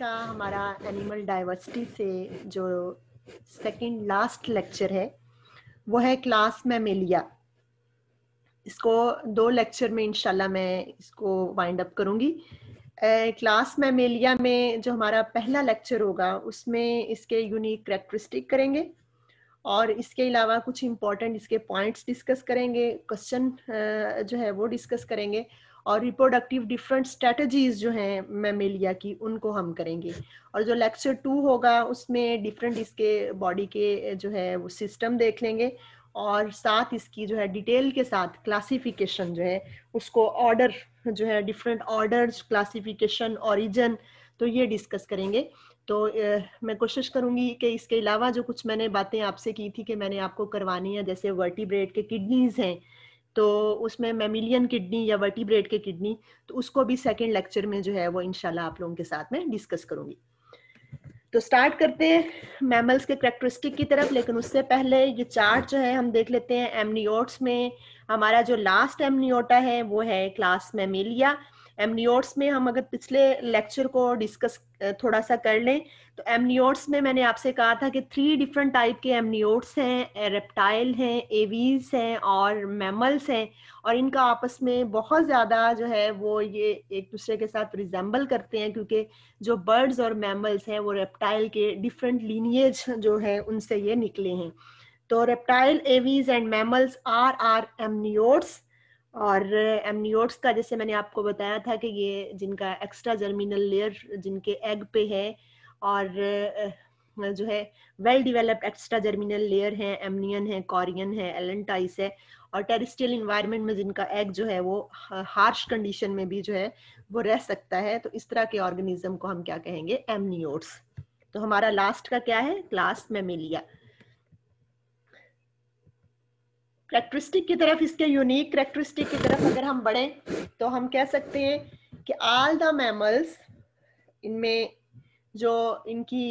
का हमारा animal diversity से जो सेकंड लास्ट लेक्चर है वो है क्लास मेमेलिया इसको दो लेक्चर में इनशाला मैं इसको वाइंड अप करूंगी क्लास मेमेलिया में जो हमारा पहला लेक्चर होगा उसमें इसके यूनिक करेक्टरिस्टिक करेंगे और इसके अलावा कुछ इम्पोर्टेंट इसके पॉइंट्स डिस्कस करेंगे क्वेश्चन जो है वो डिस्कस करेंगे और रिप्रोडक्टिव डिफरेंट स्ट्रेटजीज जो हैं मेमेलिया की उनको हम करेंगे और जो लेक्चर टू होगा उसमें डिफरेंट इसके बॉडी के जो है वो सिस्टम देख लेंगे और साथ इसकी जो है डिटेल के साथ क्लासिफिकेशन जो है उसको ऑर्डर जो है डिफरेंट ऑर्डर्स क्लासिफिकेशन ऑरिजन तो ये डिस्कस करेंगे तो ए, मैं कोशिश करूंगी कि इसके अलावा जो कुछ मैंने बातें आपसे की थी कि मैंने आपको करवानी है जैसे वर्टिब्रेट के किडनीज हैं तो उसमें मेमिलियन किडनी या वर्टिब्रेट के किडनी तो उसको भी सेकेंड लेक्चर में जो है वो इनशाला आप लोगों के साथ में डिस्कस करूंगी तो स्टार्ट करते हैं मैमल्स के करेक्टरिस्टिक की तरफ लेकिन उससे पहले ये चार्ट जो है हम देख लेते हैं एमनियोट्स में हमारा जो लास्ट एमनियोटा है वो है क्लास मेमिलिया एमनियोट्स में हम अगर पिछले लेक्चर को डिस्कस थोड़ा सा कर लें तो एमनियोट्स में मैंने आपसे कहा था कि थ्री डिफरेंट टाइप के एमनियोट्स हैं रेप्टाइल हैं एवीज हैं और मैमल्स हैं और इनका आपस में बहुत ज़्यादा जो है वो ये एक दूसरे के साथ रिजेंबल करते हैं क्योंकि जो बर्ड्स और मैमल्स हैं वो रेप्टाइल के डिफरेंट लीनिएज जो है उनसे ये निकले हैं तो reptile aves and mammals are are amniotes और एमनियोट्स का जैसे मैंने आपको बताया था कि ये जिनका एक्स्ट्रा जर्मिनल लेयर जिनके एग पे है और जो है well developed extra germinal layer है एमनियन है कॉरियन है एलेंटाइस है और टेरिस्टियल इन्वायरमेंट में जिनका एग जो है वो हार्श कंडीशन में भी जो है वो रह सकता है तो इस तरह के ऑर्गेनिज्म को हम क्या कहेंगे एमनियोट्स तो हमारा लास्ट का क्या है क्लास मेमिलिया करेक्टरिस्टिक की तरफ इसके यूनिक करेक्टरिस्टिक की तरफ अगर हम बढ़े तो हम कह सकते हैं कि आल द मैमल्स इनमें जो इनकी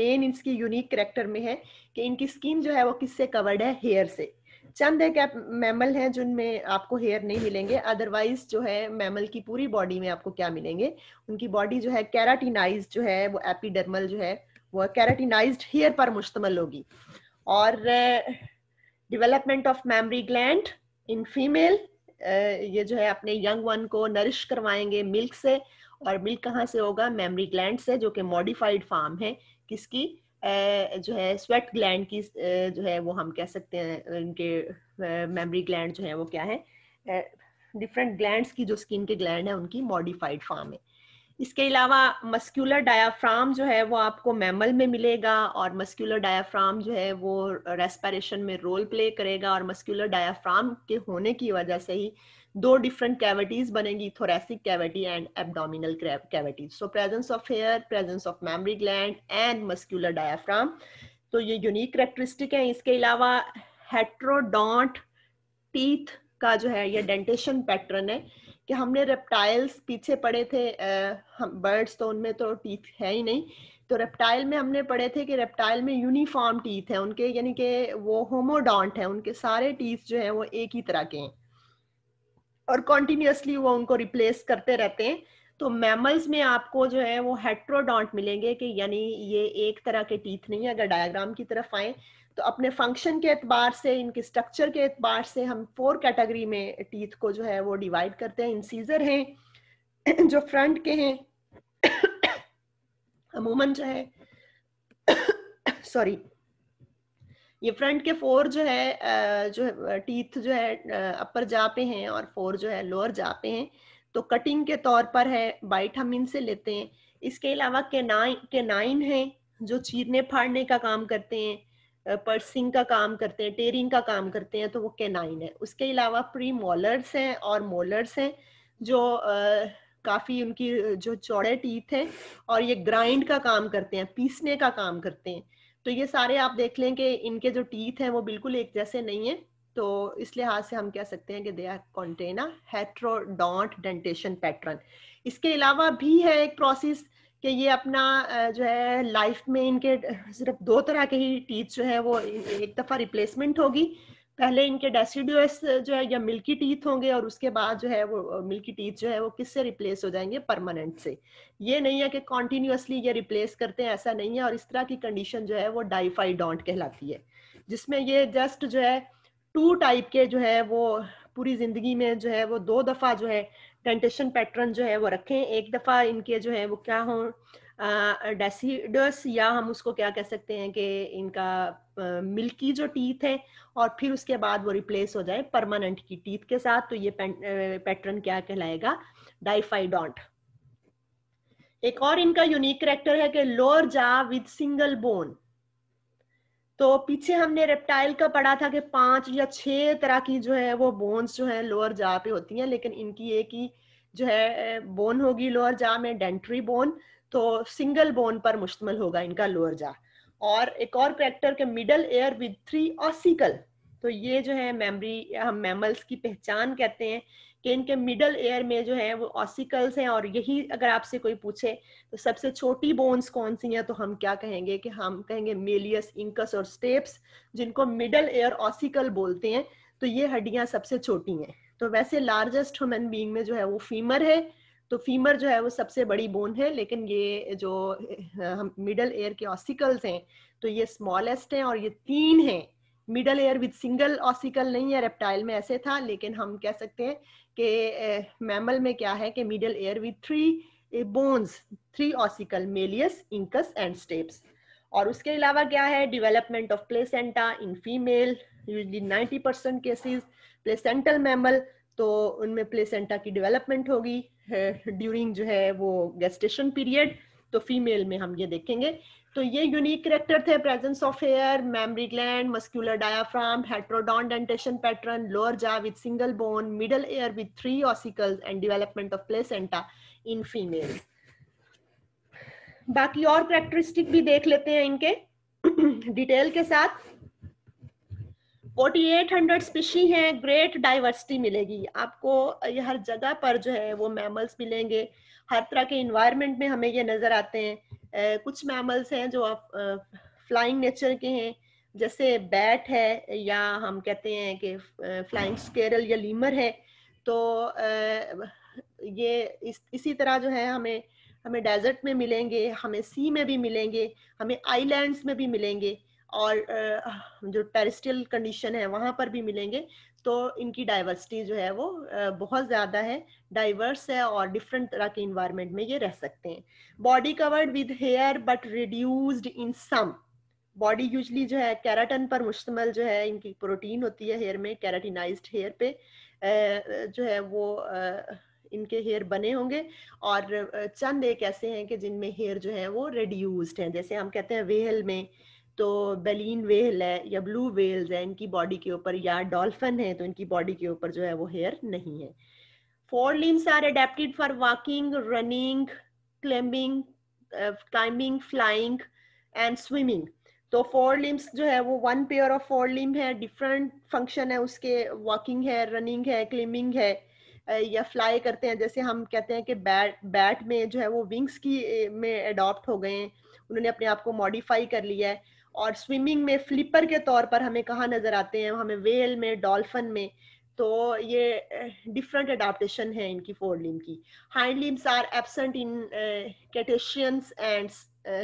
मेन इसकी यूनिक करेक्टर में है कि इनकी स्किन जो है वो किससे कवर्ड है हेयर से चंद एक मैमल हैं जिनमें आपको हेयर नहीं मिलेंगे अदरवाइज जो है मैमल की पूरी बॉडी में आपको क्या मिलेंगे उनकी बॉडी जो है कैराटिनाइज जो है वो एपीडर्मल जो है वो कैराटिनाइज हेयर पर मुश्तमल होगी और development of mammary gland in female ये जो है अपने यंग वन को नरिश करवाएंगे मिल्क से और मिल्क कहाँ से होगा मेमरी ग्लैंड से जो कि मॉडिफाइड फार्म है किसकी uh, जो है स्वेट ग्लैंड की uh, जो है वो हम कह सकते हैं उनके मेमरी ग्लैंड जो है वो क्या है डिफरेंट uh, ग्लैंड की जो स्किन के ग्लैंड है उनकी मॉडिफाइड फार्म है इसके अलावा मस्क्यूलर डायाफ्राम जो है वो आपको मैमल में मिलेगा और मस्क्यूलर डायाफ्राम जो है वो रेस्पिरेशन में रोल प्ले करेगा और मस्क्यूलर डायाफ्राम के होने की वजह से ही दो डिफरेंट कैविटीज बनेंगी thoracic cavity and abdominal cavities so presence of hair presence of mammary gland and muscular diaphragm तो ये यूनिक करेक्टरिस्टिक है इसके अलावा हेट्रोडोंट टीथ का जो है ये डेंटेशन पैटर्न है कि हमने रेप्टाइल्स पीछे पढ़े थे बर्ड्स तो उनमें तो टीथ है ही नहीं तो रेप्टाइल में हमने पढ़े थे कि रेप्टाइल में यूनिफॉर्म टीथ है उनके यानी कि वो होमोडॉन्ट है उनके सारे टीथ जो हैं वो एक ही तरह के हैं और कॉन्टिन्यूसली वो उनको रिप्लेस करते रहते हैं तो मैमल्स में आपको जो है वो हेट्रोडॉन्ट मिलेंगे कि यानी ये एक तरह के टीथ नहीं है अगर डायग्राम की तरफ आए तो अपने फंक्शन के एतबार से इनके स्ट्रक्चर के एतबार से हम फोर कैटेगरी में टीथ को जो है वो डिवाइड करते हैं इंसीजर हैं जो फ्रंट के हैं अमूमन जो है सॉरी ये फ्रंट के फोर जो है जो है टीथ जो है अपर जा पे हैं और फोर जो है लोअर जा पे हैं तो कटिंग के तौर पर है बाइट हम इनसे लेते हैं इसके अलावा केनाइन केनाइन है जो चीरने फाड़ने का काम करते हैं पर्सिंग का काम करते हैं टेरिंग का काम करते हैं तो वो कैनाइन है उसके अलावा प्री मोलर्स हैं और मोलर्स हैं जो आ, काफी उनकी जो चौड़े टीथ हैं और ये ग्राइंड का काम करते हैं पीसने का काम करते हैं तो ये सारे आप देख लें कि इनके जो टीथ हैं वो बिल्कुल एक जैसे नहीं है तो इस लिहाज से हम कह सकते हैं कि they are contain heterodont dentition pattern इसके अलावा भी है एक प्रोसेस कि ये अपना जो है लाइफ में इनके सिर्फ दो तरह के ही टीथ जो है वो एक दफ़ा रिप्लेसमेंट होगी पहले इनके डेसिडुअस जो है या मिल्की टीथ होंगे और उसके बाद जो है वो मिल्की टीथ जो है वो किससे रिप्लेस हो जाएंगे परमानेंट से ये नहीं है कि कॉन्टिन्यूसली ये रिप्लेस करते हैं ऐसा नहीं है और इस तरह की कंडीशन जो है वो डाइफाइडोंट कहलाती है जिसमें ये जस्ट जो है टू टाइप के जो है वो पूरी जिंदगी में जो है वो दो दफा जो है डेंटेशन पैटर्न जो है वो रखें एक दफा इनके जो है वो क्या हो डेसीडस या हम उसको क्या कह सकते हैं कि इनका मिल्की जो टीथ है और फिर उसके बाद वो रिप्लेस हो जाए परमानेंट की टीथ के साथ तो ये पैटर्न क्या कहलाएगा डाइफाइडोंट एक और इनका यूनिक करेक्टर है कि lower jaw with single bone तो पीछे हमने रेप्टाइल का पढ़ा था कि पांच या छह तरह की जो है वो बोन्स जो है लोअर जा पे होती हैं लेकिन इनकी एक ही जो है बोन होगी लोअर जा में डेंट्री बोन तो सिंगल बोन पर मुश्तमल होगा इनका लोअर जा और एक और करेक्टर के middle ear with three ossicle तो ये जो है मेमरी हम मैमल्स की पहचान कहते हैं कि इनके मिडल एयर में जो है वो ऑसिकल्स हैं और यही अगर आपसे कोई पूछे तो सबसे छोटी बोन्स कौन सी हैं तो हम क्या कहेंगे कि हम कहेंगे मेलियस इंकस और स्टेप्स जिनको मिडल एयर ऑसिकल बोलते हैं तो ये हड्डियां सबसे छोटी हैं तो वैसे लार्जेस्ट ह्यूमन बींग में जो है वो फीमर है तो फीमर जो है वो सबसे बड़ी बोन है लेकिन ये जो हम मिडल एयर के ऑसिकल्स हैं तो ये स्मॉलेस्ट हैं और ये तीन हैं middle ear with single ossicle नहीं है रेप्टाइल में ऐसे था लेकिन हम कह सकते हैं कि मैमल में क्या है कि middle ear with three bones three ossicle malleus incus and stapes और उसके अलावा क्या है development of placenta in female usually 90 percent cases placental mammal तो उनमें प्लेसेंटा की डेवलपमेंट होगी ड्यूरिंग जो है वो गेस्टेशन पीरियड तो फीमेल में हम ये देखेंगे तो ये यूनिक करेक्टर थे presence of hair mammary gland muscular diaphragm heterodont dentition pattern lower jaw with single bone middle ear with three ossicle and development of placenta in female बाकी और करेक्टरिस्टिक भी देख लेते हैं इनके डिटेल के साथ 4800 स्पीशी हैं ग्रेट डाइवर्सिटी मिलेगी आपको हर जगह पर जो है वो मैमल्स मिलेंगे हर तरह के इन्वायरमेंट में हमें ये नजर आते हैं कुछ मैमल्स हैं जो फ्लाइंग नेचर के हैं जैसे बैट है या हम कहते हैं कि फ्लाइंग स्केरल या लीमर है तो ये इस इसी तरह जो है हमें हमें डेजर्ट में मिलेंगे हमें सी में भी मिलेंगे हमें आइलैंड्स में भी मिलेंगे और जो टेरिस्ट्रियल कंडीशन है वहाँ पर भी मिलेंगे तो इनकी डाइवर्सिटी जो है वो बहुत ज़्यादा है डाइवर्स है और डिफरेंट तरह के इन्वायरमेंट में ये रह सकते हैं body covered with hair but reduced in some body usually जो है कैराटन पर मुश्तमल जो है इनकी प्रोटीन होती है हेयर में कैराटिनाइज्ड हेयर पे जो है वो इनके हेयर बने होंगे और चंद एक ऐसे हैं कि जिनमें हेयर जो है वो रिड्यूस्ड हैं जैसे हम कहते हैं वेहल में तो बेलिन वेहल है या ब्लू वेल्स है इनकी बॉडी के ऊपर या डॉल्फिन है तो इनकी बॉडी के ऊपर जो है वो हेयर नहीं है Four limbs are adapted for walking, running, climbing, uh, climbing, flying, and swimming तो फोर लिम्स जो है वो one pair of fore limb है डिफरेंट फंक्शन है उसके वॉकिंग है रनिंग है क्लिमिंग है या फ्लाई करते हैं जैसे हम कहते हैं कि बैट बैट में जो है वो विंग्स की में अडॉप्ट हो गए हैं उन्होंने अपने आप को मॉडिफाई कर लिया है और स्विमिंग में फ्लिपर के तौर पर हमें कहाँ नजर आते हैं हमें वेल में डॉल्फिन में तो ये डिफरेंट एडाप्टेशन है इनकी फोर लिम की hind limbs are absent in cetaceans and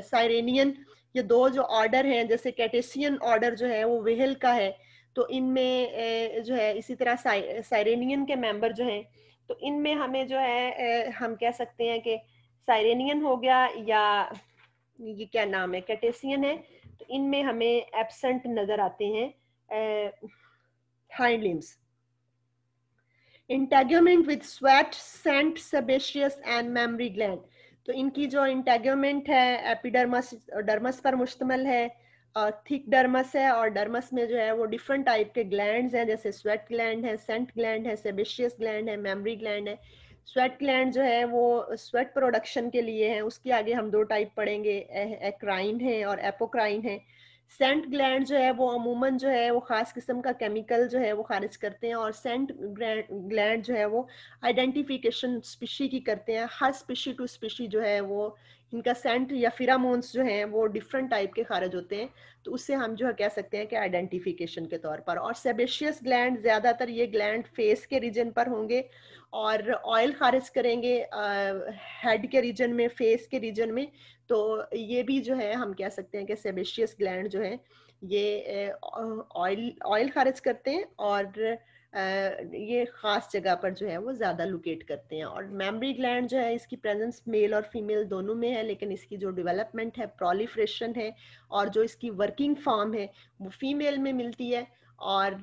sirenians ये दो जो ऑर्डर हैं जैसे कैटेशियन ऑर्डर जो है वो वेहल का है तो इनमें जो है इसी तरह साइरेनियन के मेंबर जो हैं तो इनमें हमें जो है हम कह सकते हैं कि साइरेनियन हो गया या ये क्या नाम है कैटेशियन है तो इनमें हमें एबसेंट नज़र आते हैं hind limbs integument with sweat scent sebaceous and mammary gland तो इनकी जो इंटेगमेंट है एपिडर्मस डर्मस पर मुश्तमल है थिक डर्मस है और डर्मस में जो है वो डिफरेंट टाइप के ग्लैंड हैं जैसे स्वेट ग्लैंड है सेंट ग्लैंड है सेबेशियस ग्लैंड है मेमरी ग्लैंड है स्वेट ग्लैंड जो है वो स्वेट प्रोडक्शन के लिए है उसके आगे हम दो टाइप पढ़ेंगे एक्राइन है और एपोक्राइन है सेंट ग्लैंड जो है वो अमूमन जो है वो खास किस्म का केमिकल जो है वो खारिज करते हैं और सेंट ग्लैंड जो है वो आइडेंटिफिकेशन स्पीशी की करते हैं हर स्पीशी टू स्पीशी जो है वो इनका सेंट या फिरामोन्स जो हैं वो डिफरेंट टाइप के खारिज होते हैं तो उससे हम जो है कह सकते हैं कि आइडेंटिफिकेशन के तौर पर और सेबेशियस ग्लैंड ज़्यादातर ये ग्लैंड फेस के रीजन पर होंगे और ऑयल खारिज करेंगे हेड के रीजन में फेस के रीजन में तो ये भी जो है हम कह सकते हैं कि सेबेशियस ग्लैंड जो है ये ऑयल ऑयल खारिज करते हैं और ये ख़ास जगह पर जो है वो ज़्यादा लोकेट करते हैं और मेमरी ग्लैंड जो है इसकी प्रेजेंस मेल और फीमेल दोनों में है लेकिन इसकी जो डेवलपमेंट है प्रोलिफ्रेशन है और जो इसकी वर्किंग फॉर्म है वो फीमेल में मिलती है और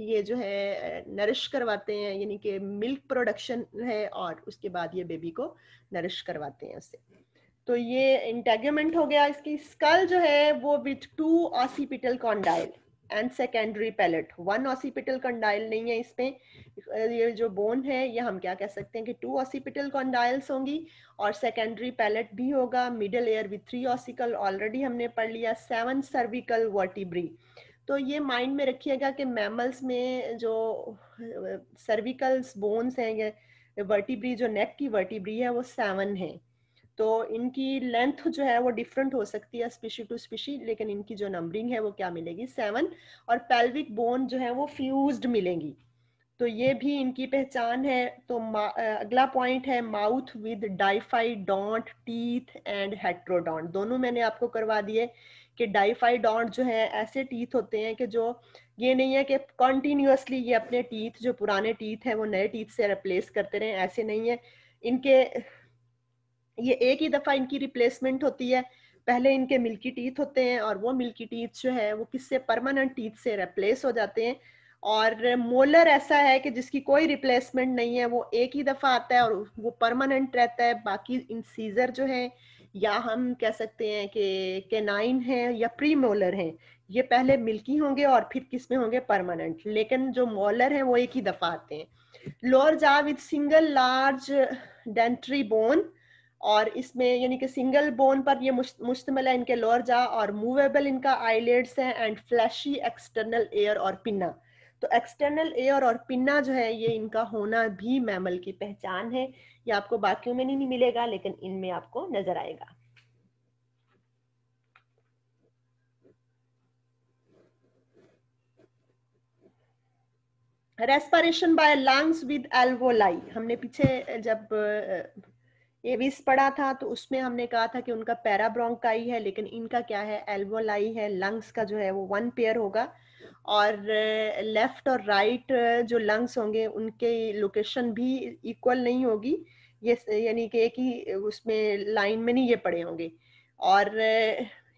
ये जो है नरिश करवाते हैं यानी कि मिल्क प्रोडक्शन है और उसके बाद ये बेबी को नरिश करवाते हैं उससे तो ये इंटेगमेंट हो गया इसकी स्कल जो है वो with two occipital condyle and secondary palate one occipital condyle नहीं है इसमें ये जो बोन है ये हम क्या कह सकते हैं कि टू ऑसिपिटल कंडाइल्स होंगी और सेकेंडरी पैलेट भी होगा middle ear with three ossicle already हमने पढ़ लिया सेवन सर्विकल वर्टिब्री तो ये माइंड में रखिएगा कि मैमल्स में जो सर्विकल्स बोन्स हैं ये वर्टिब्री जो नेक की वर्टिब्री है वो सेवन है तो इनकी लेंथ जो है वो डिफरेंट हो सकती है स्पीशी टू स्पीशी लेकिन इनकी जो नंबरिंग है वो क्या मिलेगी सेवन और पेल्विक बोन जो है वो फ्यूज्ड मिलेंगी तो ये भी इनकी पहचान है तो अगला पॉइंट है माउथ विद डॉन्ट टीथ एंड हेट्रोडॉन्ट दोनों मैंने आपको करवा दिए कि डॉन्ट जो है ऐसे टीथ होते हैं कि जो ये नहीं है कि कॉन्टिन्यूसली ये अपने टीथ जो पुराने टीथ हैं वो नए टीथ से रिप्लेस करते रहे ऐसे नहीं है इनके ये एक ही दफा इनकी रिप्लेसमेंट होती है पहले इनके मिल्की टीथ होते हैं और वो मिल्की टीथ जो है वो किससे परमानेंट टीथ से रिप्लेस हो जाते हैं और मोलर ऐसा है कि जिसकी कोई रिप्लेसमेंट नहीं है वो एक ही दफा आता है और वो परमानेंट रहता है बाकी इन सीजर जो है या हम कह सकते हैं कि केनाइन है या प्री मोलर है ये पहले मिल्की होंगे और फिर किस में होंगे परमानेंट लेकिन जो मोलर है वो एक ही दफा आते हैं lower jaw with single large dentary bone और इसमें यानी कि सिंगल बोन पर ये मुश्तमल है इनके लोअर जा और मूवेबल इनका आईलेट्स है एंड फ्लैशी एक्सटर्नल एयर और पिन्ना तो एक्सटर्नल एयर और पिन्ना जो है ये इनका होना भी मैमल की पहचान है ये आपको बाकियों में नहीं मिलेगा लेकिन इनमें आपको नजर आएगा respiration by lungs with alveoli हमने पीछे जब एविस पढ़ा था तो उसमें हमने कहा था कि उनका पैराब्रोंकाई है लेकिन इनका क्या है एल्वोलाई है लंग्स का जो है वो वन पेयर होगा और लेफ्ट और राइट जो लंग्स होंगे उनके लोकेशन भी इक्वल नहीं होगी ये यानी कि एक ही उसमें लाइन में नहीं ये पड़े होंगे और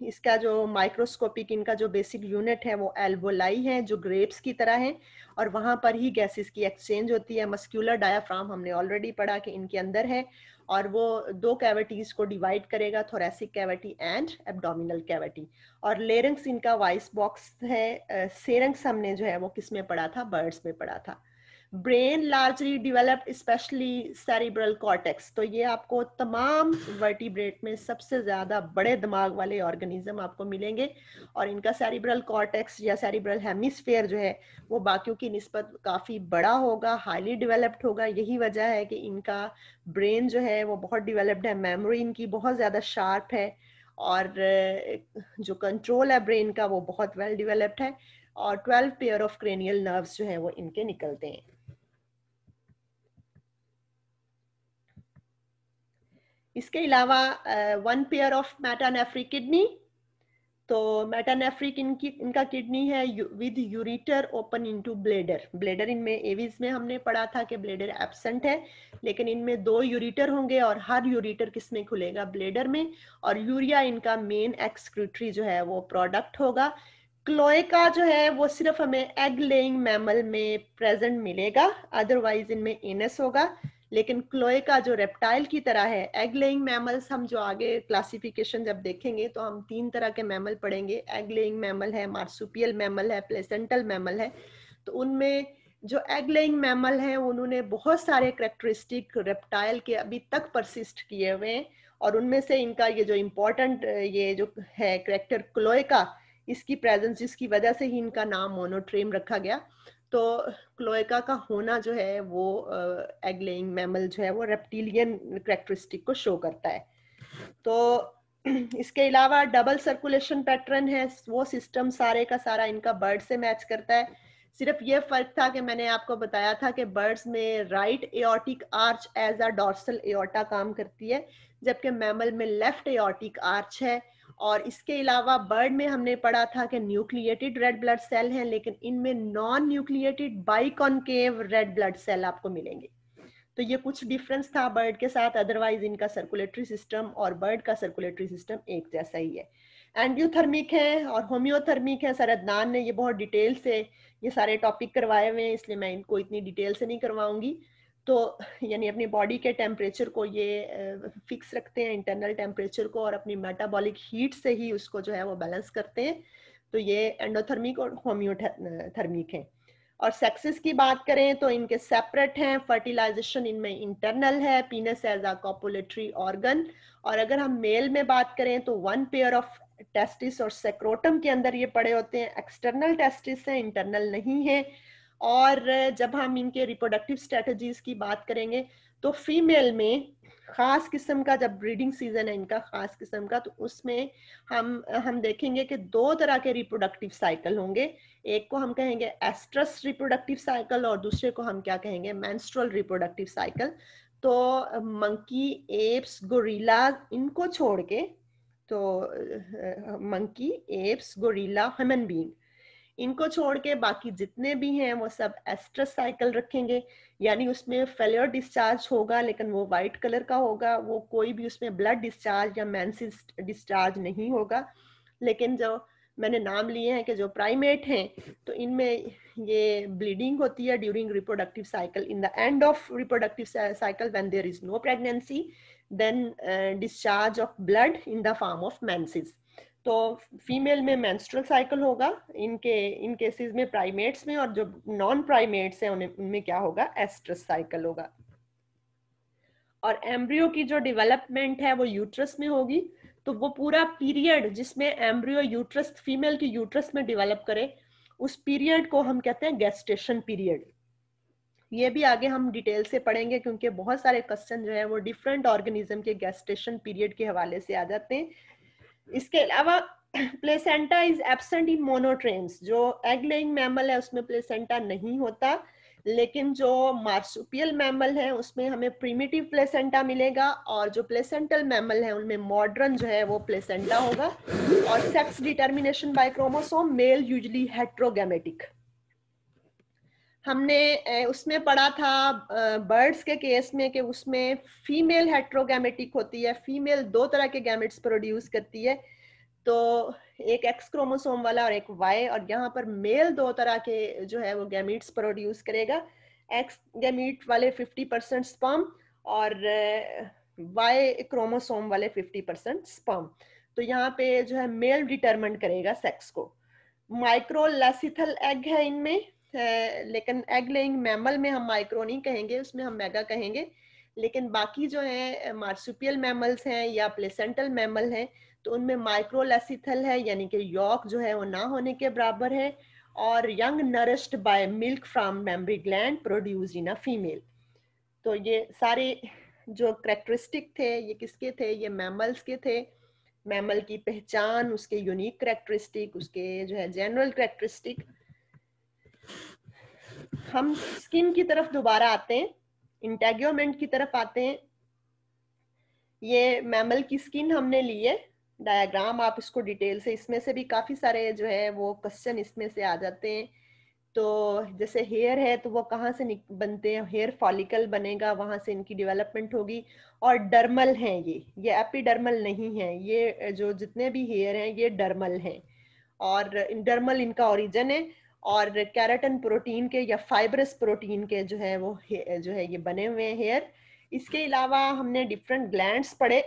इसका जो माइक्रोस्कोपिक इनका जो बेसिक यूनिट है वो एल्वोलाई है जो ग्रेप्स की तरह है और वहां पर ही गैसेस की एक्सचेंज होती है मस्क्यूलर डायाफ्राम हमने ऑलरेडी पढ़ा कि इनके अंदर है और वो दो कैविटीज को डिवाइड करेगा thoracic cavity and abdominal cavity और लेरंग्स इनका वाइस बॉक्स है सेरंग्स हमने जो है वो किस में पढ़ा था बर्ड्स में पढ़ा था brain largely developed specially cerebral cortex तो ये आपको तमाम वर्टिब्रेट में सबसे ज्यादा बड़े दिमाग वाले ऑर्गेनिज्म आपको मिलेंगे और इनका सेरिब्रल कॉर्टेक्स या सेरिब्रल हेमिस्फेयर जो है वो बाकियों की नस्बत काफ़ी बड़ा होगा हाईली डिवेलप्ड होगा यही वजह है कि इनका ब्रेन जो है वो बहुत डिवेलप्ड है मेमोरी इनकी बहुत ज़्यादा शार्प है और जो कंट्रोल है ब्रेन का वो बहुत वेल well है और 12 पेयर ऑफ क्रेनियल नर्व्स जो है वो इनके निकलते हैं इसके अलावा one pair of metanephric kidney तो मेटानेफ्रिक इनकी इनका किडनी है with ureter open into bladder bladder इनमें एविज में हमने पढ़ा था कि ब्लेडर एबसेंट है लेकिन इनमें दो यूरिटर होंगे और हर यूरिटर किसमें खुलेगा ब्लेडर में और यूरिया इनका मेन एक्सक्रूटरी जो है वो प्रोडक्ट होगा क्लोएका जो है वो सिर्फ हमें एग लेइंग मैमल में प्रेजेंट मिलेगा अदरवाइज इनमें एनस होगा लेकिन क्लोएका जो रेप्टाइल की तरह है एग लेइंग मैमल्स हम जो आगे क्लासिफिकेशन जब देखेंगे तो हम तीन तरह के मैमल पढ़ेंगे एग लेइंग मैमल है मार्सुपियल मैमल है प्लेसेंटल मैमल है तो उनमें जो एग लेइंग मैमल है उन्होंने बहुत सारे करेक्टरिस्टिक रेप्टाइल के अभी तक परसिस्ट किए हुए हैं और उनमें से इनका ये जो इम्पोर्टेंट ये जो है करेक्टर क्लोएका इसकी प्रेजेंस जिसकी वजह से ही इनका नाम मोनोट्रेम रखा गया तो क्लोएका का होना जो है वो एग लेइंग मैमल जो है वो रेप्टिलियन करेक्टरिस्टिक को शो करता है तो इसके अलावा डबल सर्कुलेशन पैटर्न है वो सिस्टम सारे का सारा इनका बर्ड से मैच करता है सिर्फ ये फर्क था कि मैंने आपको बताया था कि बर्ड्स में right aortic arch as a dorsal aorta काम करती है जबकि मैमल में लेफ्ट एटिक आर्च है और इसके अलावा बर्ड में हमने पढ़ा था कि न्यूक्लिएटेड रेड ब्लड सेल हैं लेकिन इनमें non nucleated biconcave red blood cell आपको मिलेंगे तो ये कुछ डिफरेंस था बर्ड के साथ अदरवाइज इनका सर्कुलेटरी सिस्टम और बर्ड का सर्कुलेटरी सिस्टम एक जैसा ही है एंडियोथर्मिक है और होम्योथर्मिक है अदनान ने ये बहुत डिटेल से ये सारे टॉपिक करवाए हुए हैं इसलिए मैं इनको इतनी डिटेल से नहीं करवाऊंगी तो यानी अपनी बॉडी के टेम्परेचर को ये फिक्स रखते हैं इंटरनल टेम्परेचर को और अपनी मेटाबॉलिक हीट से ही उसको जो है वो बैलेंस करते हैं तो ये एंडोथर्मिक और होम्योथर्मिक हैं और सेक्सेस की बात करें तो इनके सेपरेट हैं फर्टिलाइजेशन इनमें इंटरनल है penis as a copulatory organ और अगर हम मेल में बात करें तो वन पेयर ऑफ टेस्टिस और सेक्रोटम के अंदर ये पड़े होते हैं एक्सटर्नल टेस्टिस हैं इंटरनल नहीं है और जब हम इनके रिप्रोडक्टिव स्ट्रेटजीज की बात करेंगे तो फीमेल में खास किस्म का जब ब्रीडिंग सीजन है इनका खास किस्म का तो उसमें हम हम देखेंगे कि दो तरह के रिप्रोडक्टिव साइकिल होंगे एक को हम कहेंगे एस्ट्रस रिप्रोडक्टिव साइकिल और दूसरे को हम क्या कहेंगे मैंस्ट्रल रिप्रोडक्टिव साइकिल तो मंकी एप्स गोरीला इनको छोड़ के तो monkey apes gorilla human being इनको छोड़ के बाकी जितने भी हैं वो सब एस्ट्रस साइकिल रखेंगे यानी उसमें फेलियर डिस्चार्ज होगा लेकिन वो वाइट कलर का होगा वो कोई भी उसमें ब्लड डिस्चार्ज या मैंसिस डिस्चार्ज नहीं होगा लेकिन जो मैंने नाम लिए हैं कि जो प्राइमेट हैं तो इनमें ये ब्लीडिंग होती है during reproductive cycle in the end of reproductive cycle when there is no pregnancy then discharge of blood in the form of menses तो फीमेल में मैंस्ट्रल साइकिल होगा इनके इन केसेस में प्राइमेट्स में और जो नॉन प्राइमेट्स हैं उन्हें उनमें क्या होगा एस्ट्रस साइकिल होगा और एम्ब्रियो की जो डेवलपमेंट है वो यूट्रस में होगी तो वो पूरा पीरियड जिसमें एम्ब्रियो यूट्रस फीमेल की यूट्रस में डेवलप करे उस पीरियड को हम कहते हैं गेस्टेशन पीरियड ये भी आगे हम डिटेल से पढ़ेंगे क्योंकि बहुत सारे क्वेश्चन जो है वो डिफरेंट ऑर्गेनिज्म के गेस्टेशन पीरियड के हवाले से आ जाते हैं इसके अलावा placenta is absent in monotremes जो एग मैमल है उसमें प्लेसेंटा नहीं होता लेकिन जो मार्सुपियल मैमल है उसमें हमें प्रीमिटिव प्लेसेंटा मिलेगा और जो प्लेसेंटल मैमल है उनमें मॉडर्न जो है वो प्लेसेंटा होगा और sex determination by chromosome male usually heterogametic हमने उसमें पढ़ा था बर्ड्स के केस में कि उसमें फीमेल हेट्रोगेमेटिक होती है फीमेल दो तरह के गैमेट्स प्रोड्यूस करती है तो एक एक्स क्रोमोसोम वाला और एक वाई और यहाँ पर मेल दो तरह के जो है वो गैमिट्स प्रोड्यूस करेगा एक्स गैमिट वाले 50 परसेंट स्पम और वाई क्रोमोसोम वाले 50 परसेंट स्पम तो यहाँ पे जो है मेल डिटरमिन करेगा सेक्स को माइक्रोलेसिथल एग है इनमें है लेकिन एग लेइंग मैमल में हम माइक्रो नहीं कहेंगे उसमें हम मेगा कहेंगे लेकिन बाकी जो है मार्सुपियल मैमल्स हैं या प्लेसेंटल मैमल हैं तो उनमें माइक्रोलेसिथल है यानी कि यॉक जो है वो ना होने के बराबर है और young nourished by milk from mammary gland produce in a female तो ये सारे जो करेक्टरिस्टिक थे ये किसके थे ये मैमल्स के थे मैमल की पहचान उसके यूनिक करेक्टरिस्टिक उसके जो है जनरल करेक्टरिस्टिक हम स्किन की तरफ दोबारा आते हैं इंटेग्योमेंट की तरफ आते हैं ये मैमल की स्किन हमने ली है डायग्राम आप इसको डिटेल से इसमें से भी काफ़ी सारे जो है वो क्वेश्चन इसमें से आ जाते हैं तो जैसे हेयर है तो वो कहाँ से बनते हैं हेयर फॉलिकल बनेगा वहां से इनकी डेवलपमेंट होगी और डर्मल हैं ये ये एपिडर्मल नहीं है ये जो जितने भी हेयर हैं ये डर्मल हैं और डर्मल इनका ओरिजन है और कैरेटन प्रोटीन के या फाइबरस प्रोटीन के जो है वो जो है ये बने हुए हैं हेयर इसके अलावा हमने डिफरेंट ग्लैंड्स पढ़े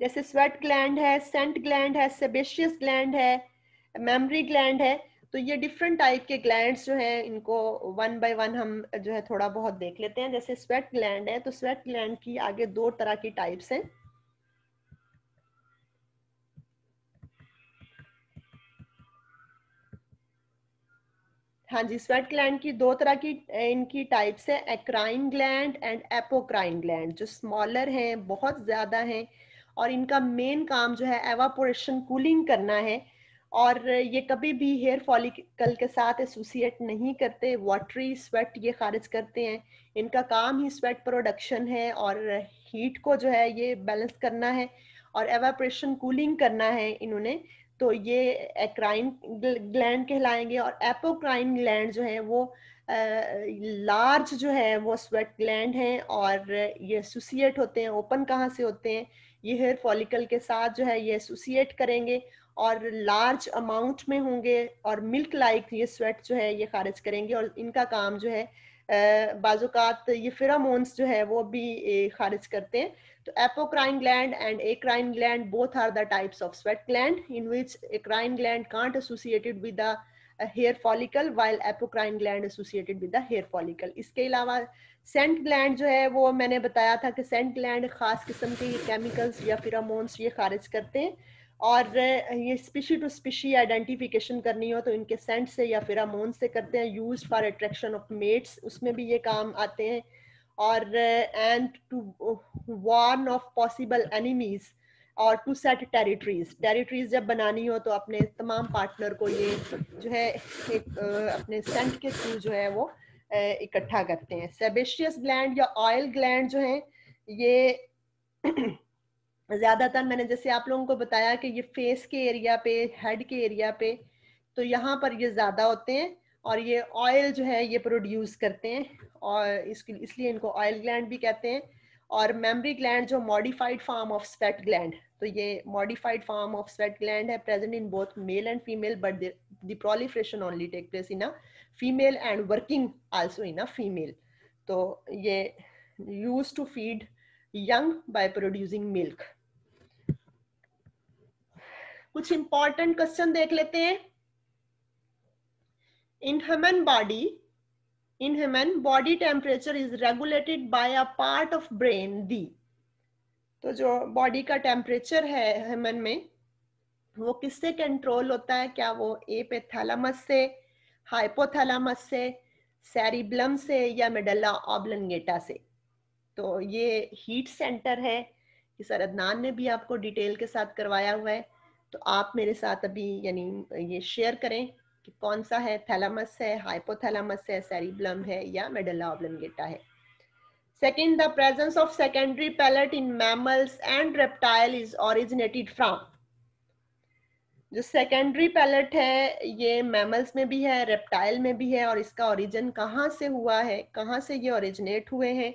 जैसे स्वेट ग्लैंड है सेंट ग्लैंड है सेबेशियस ग्लैंड है मेमरी ग्लैंड है तो ये डिफरेंट टाइप के ग्लैंड्स जो हैं इनको वन बाय वन हम जो है थोड़ा बहुत देख लेते हैं जैसे स्वेट ग्लैंड है तो स्वेट ग्लैंड की आगे दो तरह की टाइप्स हैं हाँ जी स्वेट ग्लैंड की दो तरह की इनकी टाइप्स हैं eccrine gland and apocrine gland जो स्मॉलर हैं बहुत ज़्यादा हैं और इनका मेन काम जो है एवापोरेशन कूलिंग करना है और ये कभी भी हेयर फॉलिकल के साथ एसोसिएट नहीं करते वाटरी स्वेट ये खारिज करते हैं इनका काम ही स्वेट प्रोडक्शन है और हीट को जो है ये बैलेंस करना है और एवापोरेशन कूलिंग करना है इन्होंने तो ये एक्राइन ग्लैंड कहलाएंगे और एपोक्राइन ग्लैंड जो है वो लार्ज जो है वो स्वेट ग्लैंड है और ये एसोसिएट होते हैं ओपन कहाँ से होते हैं ये हेयर फॉलिकल के साथ जो है ये एसोसिएट करेंगे और लार्ज अमाउंट में होंगे और मिल्क लाइक ये स्वेट जो है ये खारिज करेंगे और इनका काम जो है बाजुकात ये फिरामोन्स जो है वो भी खारिज करते हैं तो apocrine gland and eccrine gland both are the types of sweat gland in which eccrine gland can't associated with the hair follicle while apocrine gland associated with the hair follicle इसके अलावा सेंट ग्लैंड जो है वो मैंने बताया था कि Saint gland खास किस्म के ये केमिकल्स या फिरामोन्स ये खारिज करते हैं और ये स्पीशी टू स्पीशी आइडेंटिफिकेशन करनी हो तो इनके सेंट से या फिर अमोन से करते हैं use for attraction of mates उसमें भी ये काम आते हैं और and to warn of possible enemies और टू सेट टेरिटरीज टेरिटरीज जब बनानी हो तो अपने तमाम पार्टनर को ये जो है एक अपने सेंट के थ्रू जो है वो इकट्ठा करते हैं सेबेशियस ग्लैंड या ऑयल ग्लैंड जो है ये ज़्यादातर मैंने जैसे आप लोगों को बताया कि ये फेस के एरिया पे हेड के एरिया पे तो यहाँ पर ये ज़्यादा होते हैं और ये ऑयल जो है ये प्रोड्यूस करते हैं और इसके इसलिए इनको ऑयल ग्लैंड भी कहते हैं और मेमरी ग्लैंड जो modified form of sweat gland तो ये modified form of sweat gland है present in both male and female but the only take place in a female and working also in a female तो ये use to feed young by producing milk कुछ important question देख लेते हैं in human body in human body temperature is regulated by a part of brain दी तो जो body का temperature है ह्यूमन में वो किससे कंट्रोल होता है क्या वो ए पे थैलामस से हाइपोथैलामस से सैरिब्लम से या मेडला ऑब्लंगेटा से तो ये हीट सेंटर है कि सर अदनान ने भी आपको डिटेल के साथ करवाया हुआ है तो आप मेरे साथ अभी यानी ये शेयर करें कि कौन सा है थैलामस है हाइपोथैलामस है सेरिब्लम है या मेडला ऑब्लंगेटा है second the presence of secondary palate in mammals and reptile is originated from जो सेकेंडरी पैलेट है ये मैमल्स में भी है रेप्टाइल में भी है और इसका ओरिजिन कहाँ से हुआ है कहाँ से ये ओरिजिनेट हुए हैं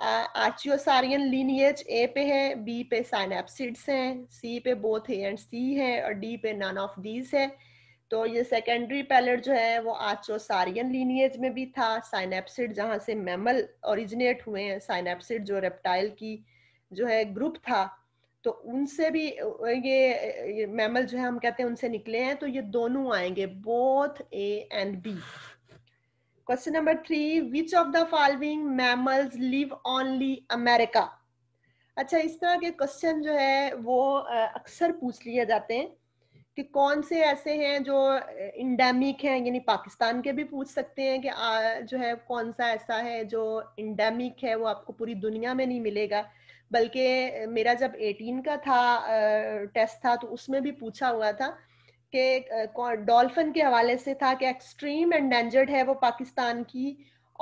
आर्चियोसारियन लीनियज ए पे है बी पे साइनेप्सिड्स हैं सी पे बोथ ए एंड सी है और डी पे नन ऑफ दीज है तो ये सेकेंडरी पैलेट जो है वो आचोसारियन लीनियज में भी था साइनेप्सिड जहाँ से मैमल ओरिजिनेट हुए हैं साइनेप्सिड जो रेप्टाइल की जो है ग्रुप था तो उनसे भी ये, ये मैमल जो है हम कहते हैं उनसे निकले हैं तो ये दोनों आएंगे both A and B Question number three, which of the following mammals live only America? अच्छा इस तरह के क्वेश्चन जो है वो अक्सर पूछ लिए जाते हैं कि कौन से ऐसे हैं जो इंडेमिक हैं यानी पाकिस्तान के भी पूछ सकते हैं कि आ, जो है कौन सा ऐसा है जो इंडेमिक है वो आपको पूरी दुनिया में नहीं मिलेगा बल्कि मेरा जब 18 का था टेस्ट था तो उसमें भी पूछा हुआ था के डॉल्फिन के हवाले से था कि एक्सट्रीम एंडेंजर्ड है वो पाकिस्तान की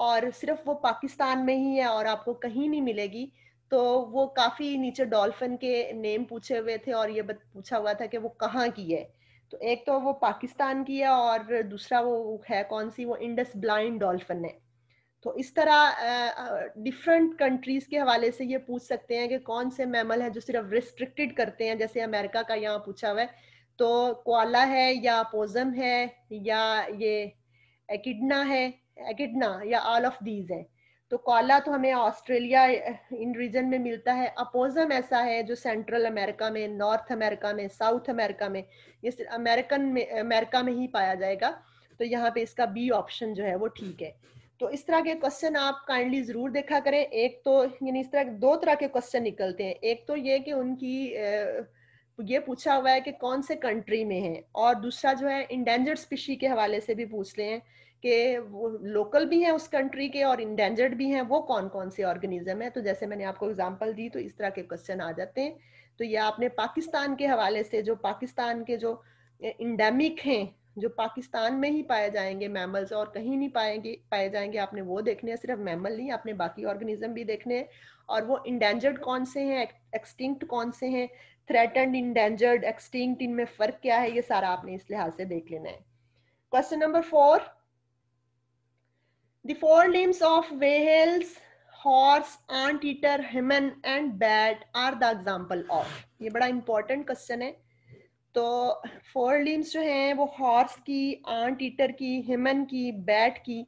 और सिर्फ वो पाकिस्तान में ही है और आपको कहीं नहीं मिलेगी तो वो काफ़ी नीचे डॉल्फिन के नेम पूछे हुए थे और ये पूछा हुआ था कि वो कहाँ की है तो एक तो वो पाकिस्तान की है और दूसरा वो है कौन सी वो इंडस ब्लाइंड डॉल्फिन है तो इस तरह डिफरेंट uh, कंट्रीज के हवाले से ये पूछ सकते हैं कि कौन से मैमल है जो सिर्फ रिस्ट्रिक्टेड करते हैं जैसे अमेरिका का यहाँ पूछा हुआ है तो कोला है या पोजम है या ये एकिडना है एकिडना या ऑल ऑफ दीज है तो कोला तो हमें ऑस्ट्रेलिया इन रीजन में मिलता है अपोजम ऐसा है जो सेंट्रल अमेरिका में नॉर्थ अमेरिका में साउथ अमेरिका में ये अमेरिकन में अमेरिका में ही पाया जाएगा तो यहाँ पे इसका बी ऑप्शन जो है वो ठीक है तो इस तरह के क्वेश्चन आप काइंडली जरूर देखा करें एक तो यानी इस तरह दो तरह के क्वेश्चन निकलते हैं एक तो ये कि उनकी ये पूछा हुआ है कि कौन से कंट्री में है और दूसरा जो है इंडेंजर्ड स्पीशी के हवाले से भी पूछ हैं कि वो लोकल भी हैं उस कंट्री के और इंडेंजर्ड भी हैं वो कौन कौन से ऑर्गेनिज्म है तो जैसे मैंने आपको एग्जांपल दी तो इस तरह के क्वेश्चन आ जाते हैं तो ये आपने पाकिस्तान के हवाले से जो पाकिस्तान के जो इंडेमिक हैं जो पाकिस्तान में ही पाए जाएंगे मैमल्स और कहीं नहीं पाएंगे पाए जाएंगे आपने वो देखने हैं सिर्फ मैमल नहीं आपने बाकी ऑर्गेनिज्म भी देखने हैं और वो इंडेंजर्ड कौन से हैं एक्सटिंक्ट कौन से हैं थ्रेटन्ड इंडेंजर्ड एक्सटिंक्ट इनमें फर्क क्या है ये सारा आपने इस लिहाज से देख लेना है question number four The four limbs of whales, horse, anteater, human, and bat are the example of. ये बड़ा इंपॉर्टेंट क्वेश्चन है तो फोर लिम्स जो हैं वो हॉर्स की आंट ईटर की हिमन की बैट की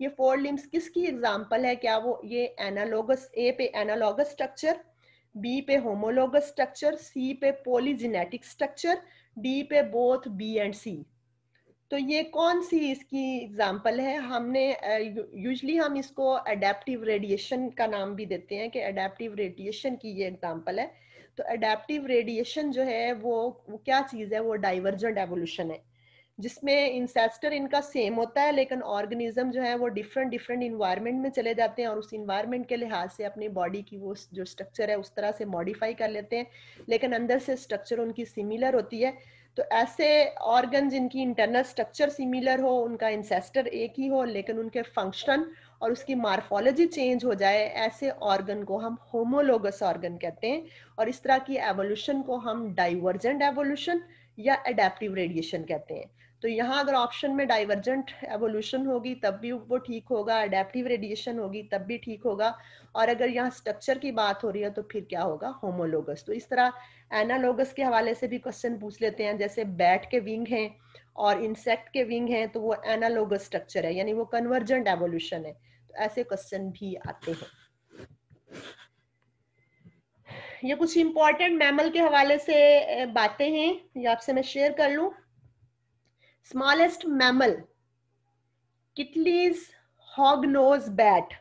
ये फोर लिम्स किसकी एग्जाम्पल है क्या वो ये एनालोगस ए पे एनालोगस स्ट्रक्चर बी पे होमोलोगस स्ट्रक्चर सी पे पोलीजेनेटिक स्ट्रक्चर डी पे बोथ बी एंड सी तो ये कौन सी इसकी एग्जाम्पल है हमने यूजली हम इसको अडेप्टिव रेडिएशन का नाम भी देते हैं कि अडेप्टिव रेडिएशन की ये एग्जाम्पल है तो अडेप्टिव रेडिएशन जो है वो वो क्या चीज़ है वो डाइवर्जेंट एवोल्यूशन है जिसमें इंसेस्टर इनका सेम होता है लेकिन ऑर्गेनिज्म जो है वो डिफरेंट डिफरेंट इन्वायरमेंट में चले जाते हैं और उस इन्वायरमेंट के लिहाज से अपनी बॉडी की वो जो स्ट्रक्चर है उस तरह से मॉडिफाई कर लेते हैं लेकिन अंदर से स्ट्रक्चर उनकी सिमिलर होती है तो ऐसे ऑर्गन जिनकी इंटरनल स्ट्रक्चर सिमिलर हो उनका इंसेस्टर एक ही हो लेकिन उनके फंक्शन और उसकी मार्फोलॉजी चेंज हो जाए ऐसे ऑर्गन को हम होमोलोगस ऑर्गन कहते हैं और इस तरह की एवोल्यूशन को हम डाइवर्जेंट एवोल्यूशन या एडेप्टिव रेडिएशन कहते हैं तो यहाँ अगर ऑप्शन में डाइवर्जेंट एवोल्यूशन होगी तब भी वो ठीक होगा अडेप्टिव रेडिएशन होगी तब भी ठीक होगा और अगर यहाँ स्ट्रक्चर की बात हो रही है तो फिर क्या होगा होमोलोगस तो इस तरह एनालोगस के हवाले से भी क्वेश्चन पूछ लेते हैं जैसे बैट के विंग हैं और इंसेक्ट के विंग हैं तो वो एनालोगस स्ट्रक्चर है यानी वो कन्वर्जेंट एवोल्यूशन है तो ऐसे क्वेश्चन भी आते हैं ये कुछ इंपॉर्टेंट मैमल के हवाले से बातें हैं ये आपसे मैं शेयर कर लूँ smallest mammal Kitti's hognose bat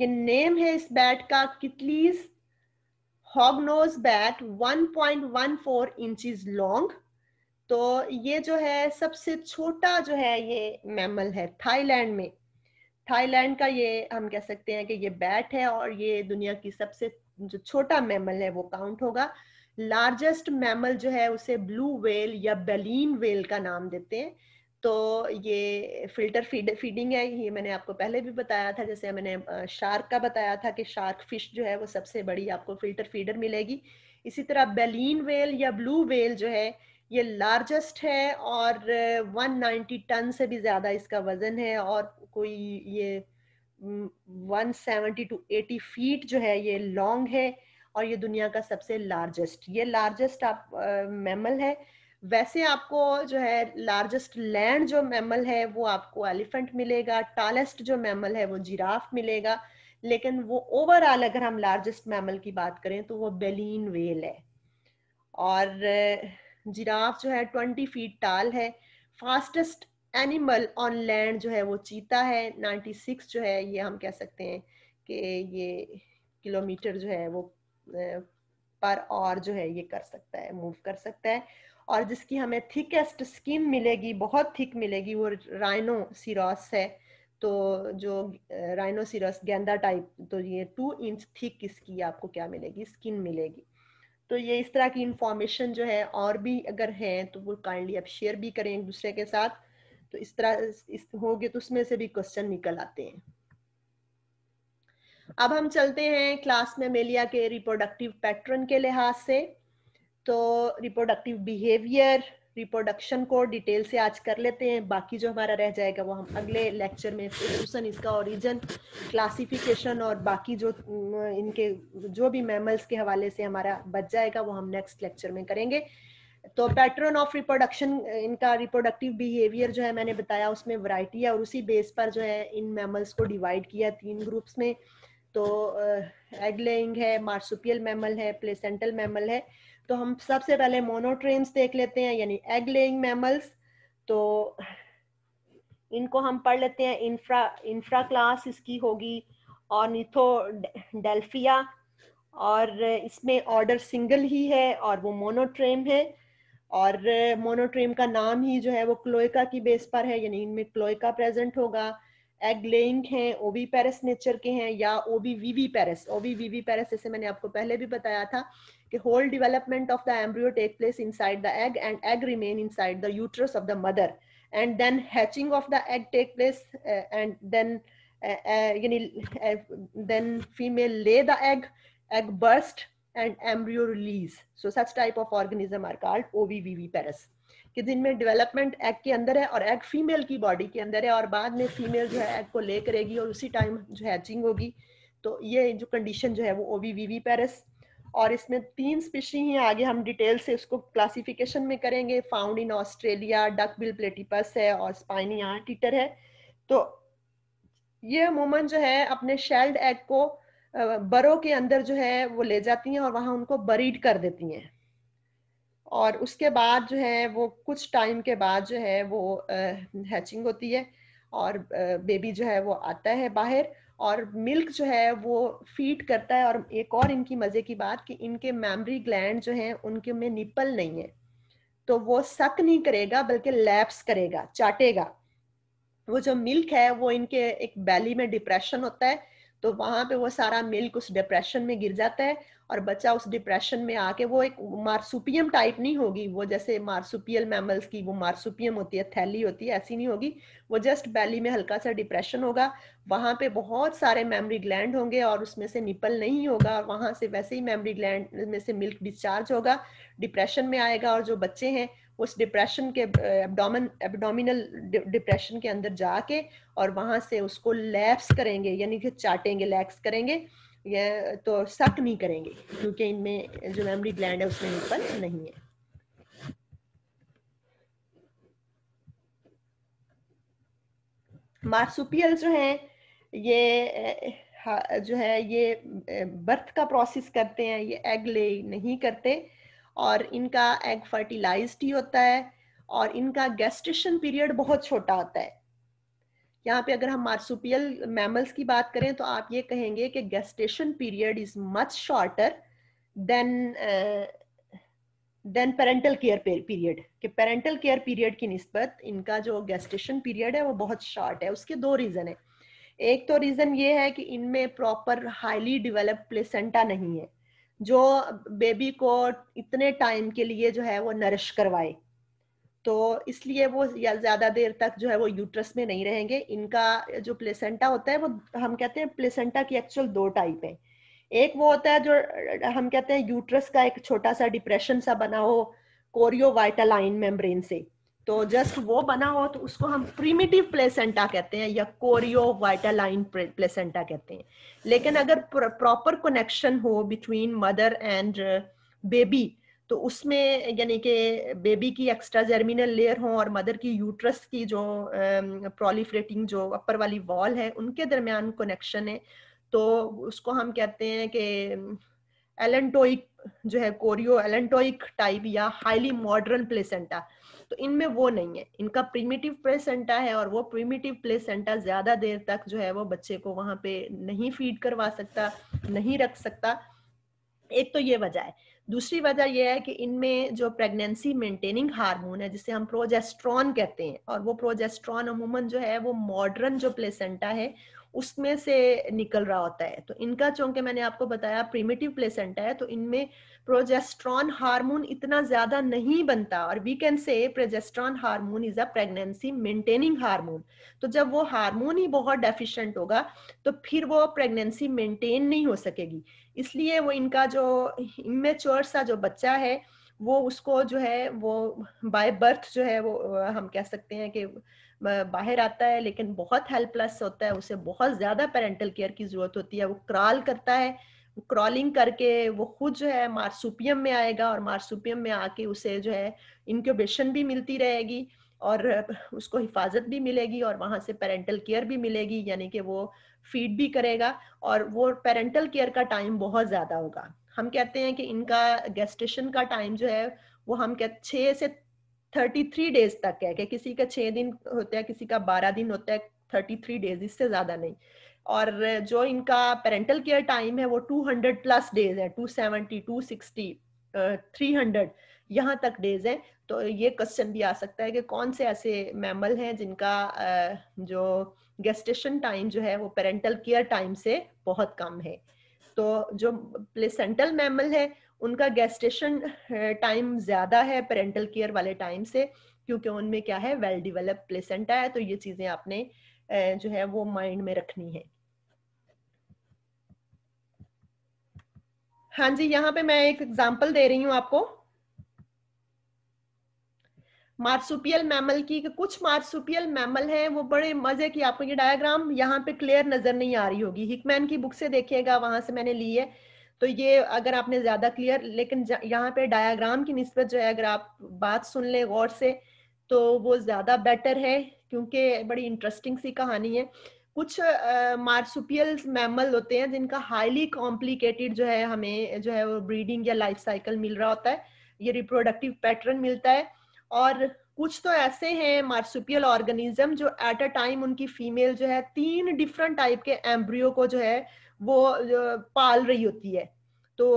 ये नेम है इस बैट का Kitti's hognose bat 1.14 inches long तो ये जो है सबसे छोटा जो है ये मैमल है थाईलैंड में थाईलैंड का ये हम कह सकते हैं कि ये बैट है और ये दुनिया की सबसे जो छोटा मैमल है वो काउंट होगा लार्जेस्ट मैमल जो है उसे ब्लू वेल या बेलिन वेल का नाम देते हैं तो ये फिल्टर फीड फीडिंग है ये मैंने आपको पहले भी बताया था जैसे मैंने शार्क का बताया था कि शार्क फिश जो है वो सबसे बड़ी आपको फिल्टर फीडर मिलेगी इसी तरह बेलीन वेल या ब्लू वेल जो है ये लार्जेस्ट है और 190 टन से भी ज़्यादा इसका वज़न है और कोई ये 170 टू एटी फीट जो है ये लॉन्ग है और ये दुनिया का सबसे लार्जेस्ट ये लार्जेस्ट आप मैमल है वैसे आपको जो है लार्जेस्ट लैंड जो मैमल है वो आपको एलिफेंट मिलेगा टालेस्ट जो मैमल है वो जिराफ मिलेगा लेकिन वो ओवरऑल अगर हम लार्जेस्ट मैमल की बात करें तो वो बेलिन वेल है और जिराफ जो है ट्वेंटी फीट टाल है फास्टेस्ट एनिमल ऑन लैंड जो है वो चीता है 96 जो है ये हम कह सकते हैं कि ये किलोमीटर जो है वो पर और जो है ये कर सकता है मूव कर सकता है और जिसकी हमें थिकेस्ट स्किन मिलेगी बहुत थिक मिलेगी वो राइनो सीरोस है तो जो राइनो सीरोस गेंदा टाइप तो ये टू इंच थिक इसकी आपको क्या मिलेगी स्किन मिलेगी तो ये इस तरह की इंफॉर्मेशन जो है और भी अगर है तो वो काइंडली आप शेयर भी करें एक दूसरे के साथ तो इस तरह इस होगे तो उसमें से भी क्वेश्चन निकल आते हैं अब हम चलते हैं क्लास में मेलिया के रिप्रोडक्टिव पैटर्न के लिहाज से तो रिप्रोडक्टिव बिहेवियर रिप्रोडक्शन को डिटेल से आज कर लेते हैं बाकी जो हमारा रह जाएगा वो हम अगले लेक्चर में फिर इसका ओरिजिन क्लासिफिकेशन और बाकी जो इनके जो भी मैमल्स के हवाले से हमारा बच जाएगा वो हम नेक्स्ट लेक्चर में करेंगे तो पैटर्न ऑफ रिप्रोडक्शन इनका रिप्रोडक्टिव बिहेवियर जो है मैंने बताया उसमें वराइटी है और उसी बेस पर जो है इन मैमल्स को डिवाइड किया तीन ग्रुप्स में तो एग लेइंग है मार्सुपियल मैमल है प्लेसेंटल मैमल है तो हम सबसे पहले मोनोट्रेम्स देख लेते हैं यानी एग लेइंग मैमल्स तो इनको हम पढ़ लेते हैं इंफ्रा इंफ्रा क्लास इसकी होगी और निथो डेल्फिया और इसमें ऑर्डर सिंगल ही है और वो मोनोट्रेम है और मोनोट्रेम का नाम ही जो है वो क्लोइका की बेस पर है यानी इनमें क्लोइका प्रेजेंट होगा एग लेइंग हैं ओवी पेरिस नेचर के हैं या ओवी वीवी पेरिस ओवी वीवी पेरिस जैसे मैंने आपको पहले भी बताया था कि whole development of the embryo take place inside the egg and egg remain inside the uterus of the mother and then hatching of the egg take place and then यानी then female lay the egg egg egg burst and embryo release. So such type of organism are called OVVV पेरिस कि जिनमें development egg के अंदर है और egg female की body के अंदर है और बाद में फीमेल जो है एग को ले करेगी और उसी टाइम जो हैचिंग होगी तो ये जो कंडीशन जो है वो ओवी वी वी पेरिस और इसमें तीन स्पीशी हैं आगे हम डिटेल से उसको क्लासिफिकेशन में करेंगे found in Australia duck bill platypus है और स्पाइनी आर्टिटर है तो ये अमूमन जो है अपने शेल्ड एग को बरो के अंदर जो है वो ले जाती हैं और वहाँ उनको बरीड कर देती हैं और उसके बाद जो है वो कुछ टाइम के बाद जो है वो हैचिंग होती है और बेबी जो है वो आता है बाहर और मिल्क जो है वो फीड करता है और एक और इनकी मज़े की बात कि इनके मेमरी ग्लैंड जो हैं उनके में निपल नहीं है तो वो सक नहीं करेगा बल्कि लैप्स करेगा चाटेगा वो जो मिल्क है वो इनके एक बैली में डिप्रेशन होता है तो वहां पे वो सारा मिल्क उस डिप्रेशन में गिर जाता है और बच्चा उस डिप्रेशन में आके वो एक मार्सुपियम टाइप नहीं होगी वो जैसे मार्सुपियल मैमल्स की वो मार्सुपियम होती है थैली होती है ऐसी नहीं होगी वो जस्ट बैली में हल्का सा डिप्रेशन होगा वहां पे बहुत सारे मेमरी ग्लैंड होंगे और उसमें से निपल नहीं होगा और वहां से वैसे ही मेमरी ग्लैंड में से मिल्क डिस्चार्ज होगा डिप्रेशन में आएगा और जो बच्चे हैं उस डिप्रेशन के एब्डोमन एबडोमिनल डिप्रेशन के अंदर जाके और वहां से उसको लैप्स करेंगे यानी कि चाटेंगे लैक्स करेंगे ये तो सक नहीं करेंगे क्योंकि इनमें जो मेमोरी ग्लैंड है उसमें निपल नहीं है मार्सुपियल जो है ये जो है ये बर्थ का प्रोसेस करते हैं ये एग ले नहीं करते और इनका एग फर्टिलाइज ही होता है और इनका गेस्टेशन पीरियड बहुत छोटा होता है यहाँ पे अगर हम मार्सुपियल मैमल्स की बात करें तो आप ये कहेंगे कि gestation period is much shorter than than parental care period कि पेरेंटल केयर पीरियड की नस्बत इनका जो गेस्टेशन पीरियड है वो बहुत शॉर्ट है उसके दो रीज़न है एक तो रीज़न ये है कि इनमें प्रॉपर हाईली डिवेलप प्लेसेंटा नहीं है जो बेबी को इतने टाइम के लिए जो है वो नरिश करवाए तो इसलिए वो ज्यादा देर तक जो है वो यूट्रस में नहीं रहेंगे इनका जो प्लेसेंटा होता है वो हम कहते हैं प्लेसेंटा की एक्चुअल दो टाइप है एक वो होता है जो हम कहते हैं यूट्रस का एक छोटा सा डिप्रेशन सा बना हो कोरियो वाइटालाइन मेम्ब्रेन से तो जस्ट वो बना हो तो उसको हम प्रीमिटिव प्लेसेंटा कहते हैं या कोरियो वाइटालाइन प्लेसेंटा कहते हैं लेकिन अगर प्रॉपर कनेक्शन हो बिटवीन मदर एंड बेबी तो उसमें यानी कि बेबी की एक्स्ट्रा जर्मिनल लेयर हो और मदर की यूट्रस की जो प्रोलिफ्रेटिंग um, जो अपर वाली वॉल है उनके दरम्यान कनेक्शन है तो उसको हम कहते हैं कि एलेंटोइक um, जो है कोरियो एलेंटोइक टाइप या हाईली मॉडर्न प्लेसेंटा तो इनमें वो नहीं है इनका प्रीमेटिव प्लेसेंटा है और वो प्रीमेटिव प्लेसेंटा ज्यादा देर तक जो है वो बच्चे को वहां पे नहीं फीड करवा सकता नहीं रख सकता एक तो ये वजह है दूसरी वजह यह है कि इनमें जो प्रेगनेंसी मेंटेनिंग हार्मोन है जिसे हम प्रोजेस्ट्रॉन कहते हैं और वो प्रोजेस्ट्रॉन अमूमन जो है वो मॉडर्न जो प्लेसेंटा है उसमें से निकल रहा होता है तो इनका चूंकि मैंने आपको बताया प्रीमेटिव प्लेसेंटा है तो इनमें प्रोजेस्ट्रॉन हार्मोन इतना ज्यादा नहीं बनता और we can say progesterone hormone is a pregnancy maintaining hormone तो जब वो हार्मोन ही बहुत डेफिशिएंट होगा तो फिर वो प्रेगनेंसी मेंटेन नहीं हो सकेगी इसलिए वो इनका जो इमेच्योर सा जो बच्चा है वो उसको जो है वो बाय बर्थ जो है वो हम कह सकते हैं कि बाहर आता है लेकिन बहुत हेल्पलेस होता है उसे बहुत ज्यादा पेरेंटल केयर की जरूरत होती है वो क्रॉल करता है वो क्रॉलिंग करके वो खुद जो है मार्सुपियम में आएगा और मार्सुपियम में आके उसे जो है इनक्यूबेशन भी मिलती रहेगी और उसको हिफाजत भी मिलेगी और वहां से पेरेंटल केयर भी मिलेगी यानी कि वो फीड भी करेगा और वो पेरेंटल केयर का टाइम बहुत ज़्यादा होगा हम कहते हैं कि इनका गेस्टेशन का टाइम जो है वो हम कह छः से थर्टी थ्री डेज तक है कि किसी का छह दिन होता है किसी का बारह दिन होता है थर्टी थ्री डेज इससे ज़्यादा नहीं और जो इनका पेरेंटल केयर टाइम है वो टू हंड्रेड प्लस डेज है two seventy two sixty three hundred यहाँ तक डेज है तो ये क्वेश्चन भी आ सकता है कि कौन से ऐसे मैमल हैं जिनका जो गेस्टेशन टाइम जो है वो पेरेंटल केयर टाइम से बहुत कम है तो जो प्लेसेंटल मैमल है उनका गेस्टेशन टाइम ज्यादा है पेरेंटल केयर वाले टाइम से क्योंकि उनमें क्या है वेल डिवेलप प्लेसेंटा है तो ये चीजें आपने जो है वो माइंड में रखनी है हाँ जी यहाँ पे मैं एक एग्जांपल दे रही हूँ आपको मार्सुपियल मैमल की कुछ मार्सुपियल मैमल हैं वो बड़े मजे की आपको ये डायग्राम यहाँ पे क्लियर नजर नहीं आ रही होगी हिकमैन की बुक से देखिएगा वहां से मैंने ली है तो ये अगर आपने ज्यादा क्लियर लेकिन यहाँ पे डायाग्राम की नस्बत जो है अगर आप बात सुन लें गौर से तो वो ज्यादा बेटर है क्योंकि बड़ी इंटरेस्टिंग सी कहानी है कुछ मार्सुपियल uh, मैमल होते हैं जिनका हाईली कॉम्प्लिकेटेड जो है हमें जो है वो ब्रीडिंग या लाइफ साइकिल मिल रहा होता है ये रिप्रोडक्टिव पैटर्न मिलता है और कुछ तो ऐसे हैं मार्सुपियल ऑर्गेनिज्म जो एट अ टाइम उनकी फीमेल जो है तीन डिफरेंट टाइप के एम्ब्रियो को जो है वो पाल रही होती है तो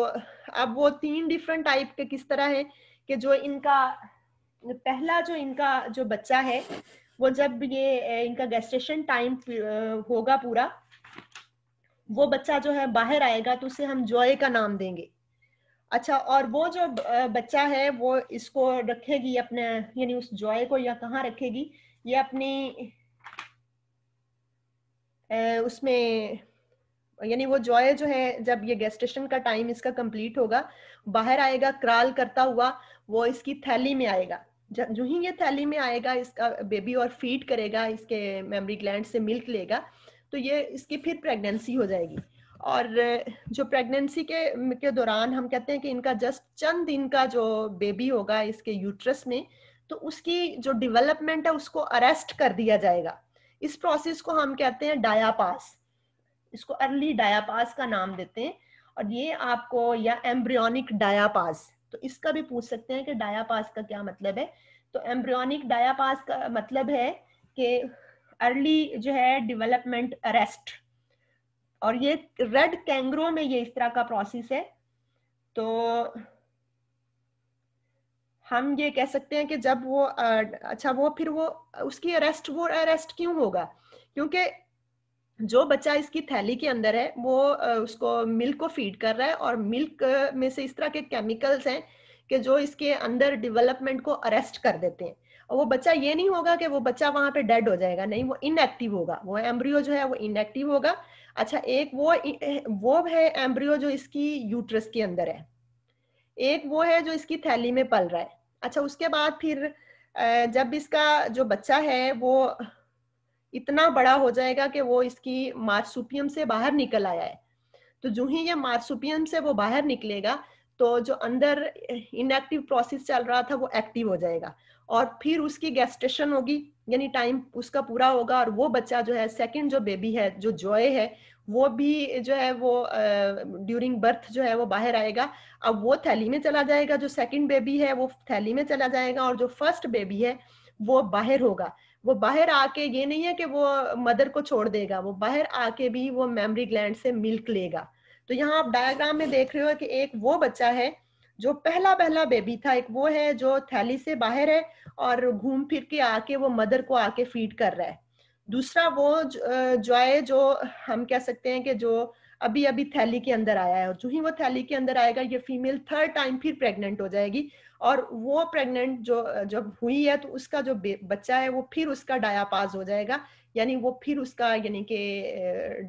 अब वो तीन डिफरेंट टाइप के किस तरह है कि जो इनका पहला जो इनका जो बच्चा है वो जब ये इनका गेस्टेशन टाइम होगा पूरा वो बच्चा जो है बाहर आएगा तो उसे हम जॉय का नाम देंगे अच्छा और वो जो बच्चा है वो इसको रखेगी अपने यानी उस जॉय को या कहाँ रखेगी ये अपनी उसमें यानी वो जॉय जो है जब ये गेस्टेशन का टाइम इसका कंप्लीट होगा बाहर आएगा क्राल करता हुआ वो इसकी थैली में आएगा जो ही ये थैली में आएगा इसका बेबी और फीड करेगा इसके मेमरी ग्लैंड से मिल्क लेगा तो ये इसकी फिर प्रेगनेंसी हो जाएगी और जो प्रेगनेंसी के के दौरान हम कहते हैं कि इनका जस्ट चंद दिन का जो बेबी होगा इसके यूट्रस में तो उसकी जो डेवलपमेंट है उसको अरेस्ट कर दिया जाएगा इस प्रोसेस को हम कहते हैं डायापास इसको अर्ली डायापास का नाम देते हैं और ये आपको या एम्ब्रियोनिक डायापास तो इसका भी पूछ सकते हैं कि डायापास का क्या मतलब है तो एम्ब्रियोनिक डायापास का मतलब है कि अर्ली जो है डिवेलपमेंट अरेस्ट और ये रेड कैंग्रो में ये इस तरह का प्रोसेस है तो हम ये कह सकते हैं कि जब वो अच्छा वो फिर वो उसकी अरेस्ट वो अरेस्ट क्यों होगा क्योंकि जो बच्चा इसकी थैली के अंदर है वो उसको मिल्क को फीड कर रहा है और मिल्क में से इस तरह के केमिकल्स हैं कि जो इसके अंदर डेवलपमेंट को अरेस्ट कर देते हैं और वो बच्चा ये नहीं होगा कि वो बच्चा वहां पे डेड हो जाएगा नहीं वो इनएक्टिव होगा वो एम्ब्रियो जो है वो इनएक्टिव होगा अच्छा एक वो वो है एम्ब्रियो जो इसकी यूट्रस के अंदर है एक वो है जो इसकी थैली में पल रहा है अच्छा उसके बाद फिर जब इसका जो बच्चा है वो इतना बड़ा हो जाएगा कि वो इसकी मार्सुपियम से बाहर निकल आया है तो जो ही ये मार्सुपियम से वो बाहर निकलेगा तो जो अंदर इनएक्टिव प्रोसेस चल रहा था वो एक्टिव हो जाएगा और फिर उसकी गेस्टेशन होगी यानी टाइम उसका पूरा होगा और वो बच्चा जो है सेकंड जो बेबी है जो जॉय है वो भी जो है वो ड्यूरिंग बर्थ जो है वो बाहर आएगा अब वो थैली में चला जाएगा जो सेकंड बेबी है वो थैली में चला जाएगा और जो फर्स्ट बेबी है वो बाहर होगा वो बाहर आके ये नहीं है कि वो मदर को छोड़ देगा वो बाहर आके भी वो मेमरी ग्लैंड से मिल्क लेगा तो यहाँ आप डायग्राम में देख रहे हो कि एक वो बच्चा है जो पहला पहला बेबी था एक वो है जो थैली से बाहर है और घूम फिर के आके वो मदर को आके फीड कर रहा है दूसरा वो जॉय जो हम कह सकते हैं कि जो अभी अभी थैली के अंदर आया है और जो ही वो थैली के अंदर आएगा ये फीमेल थर्ड टाइम फिर प्रेग्नेंट हो जाएगी और वो प्रेग्नेंट जो जब हुई है तो उसका जो बच्चा है वो फिर उसका डायापाज हो जाएगा यानी वो फिर उसका यानी कि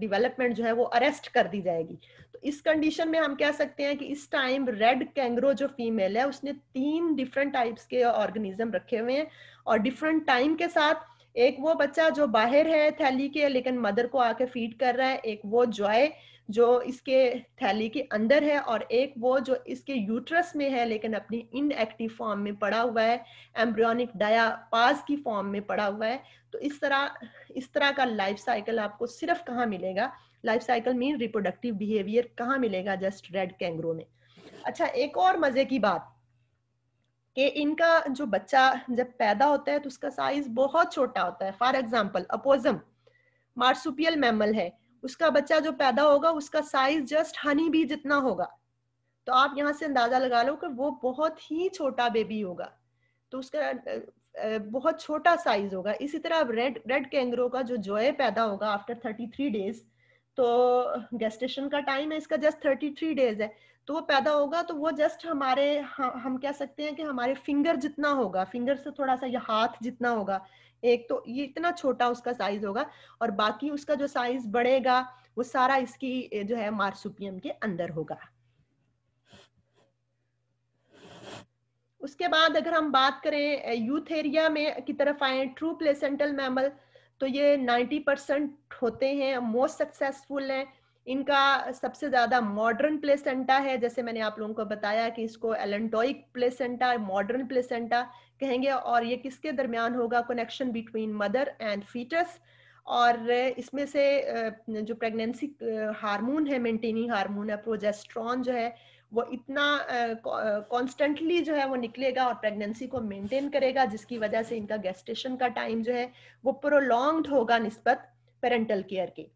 डेवलपमेंट जो है वो अरेस्ट कर दी जाएगी तो इस कंडीशन में हम कह सकते हैं कि इस टाइम रेड कैंगरो जो फीमेल है उसने तीन डिफरेंट टाइप्स के ऑर्गेनिज्म रखे हुए हैं और डिफरेंट टाइम के साथ एक वो बच्चा जो बाहर है थैली के लेकिन मदर को आके फीड कर रहा है एक वो जॉय जो इसके थैली के अंदर है और एक वो जो इसके यूट्रस में है लेकिन अपनी इनएक्टिव फॉर्म में पड़ा हुआ है एम्ब्रियोनिक डायापाज की फॉर्म में पड़ा हुआ है तो इस तरह इस तरह का लाइफ साइकिल आपको सिर्फ कहाँ मिलेगा life cycle mean reproductive behaviour कहाँ मिलेगा जस्ट रेड कैंगरो में अच्छा एक और मजे की बात कि इनका जो बच्चा जब पैदा होता है तो उसका साइज बहुत छोटा होता है for example opossum marsupial mammal है उसका बच्चा जो पैदा होगा उसका साइज जस्ट हनी भी जितना होगा तो आप यहाँ से अंदाजा लगा लो कि वो बहुत ही छोटा बेबी होगा तो उसका बहुत छोटा साइज होगा इसी तरह अब रेड रेड कैंगरो का जो जोए पैदा होगा आफ्टर थर्टी थ्री डेज तो गेस्टेशन का टाइम है इसका जस्ट थर्टी थ्री डेज है तो वो पैदा होगा तो वो जस्ट हमारे हम, हम कह सकते हैं कि हमारे फिंगर जितना होगा फिंगर से थोड़ा सा या हाथ जितना होगा एक तो ये इतना छोटा उसका साइज होगा और बाकी उसका जो साइज बढ़ेगा वो सारा इसकी जो है मार्सुपियम के अंदर होगा उसके बाद अगर हम बात करें यूथ एरिया में की तरफ आए ट्रू प्लेसेंटल मैमल तो ये 90 परसेंट होते हैं मोस्ट सक्सेसफुल हैं इनका सबसे ज्यादा मॉडर्न प्लेसेंटा है जैसे मैंने आप लोगों को बताया कि इसको एलेंटोइक प्लेसेंटा मॉडर्न प्लेसेंटा कहेंगे और ये किसके दरमियान होगा connection between mother and foetus और इसमें से जो प्रेगनेंसी हार्मोन है मेंटेनिंग हार्मोन है प्रोजेस्ट्रॉन जो है वो इतना कॉन्स्टेंटली जो है वो निकलेगा और प्रेगनेंसी को मेंटेन करेगा जिसकी वजह से इनका गेस्टेशन का टाइम जो है वो प्रोलॉन्ग्ड होगा निस्बत पेरेंटल केयर के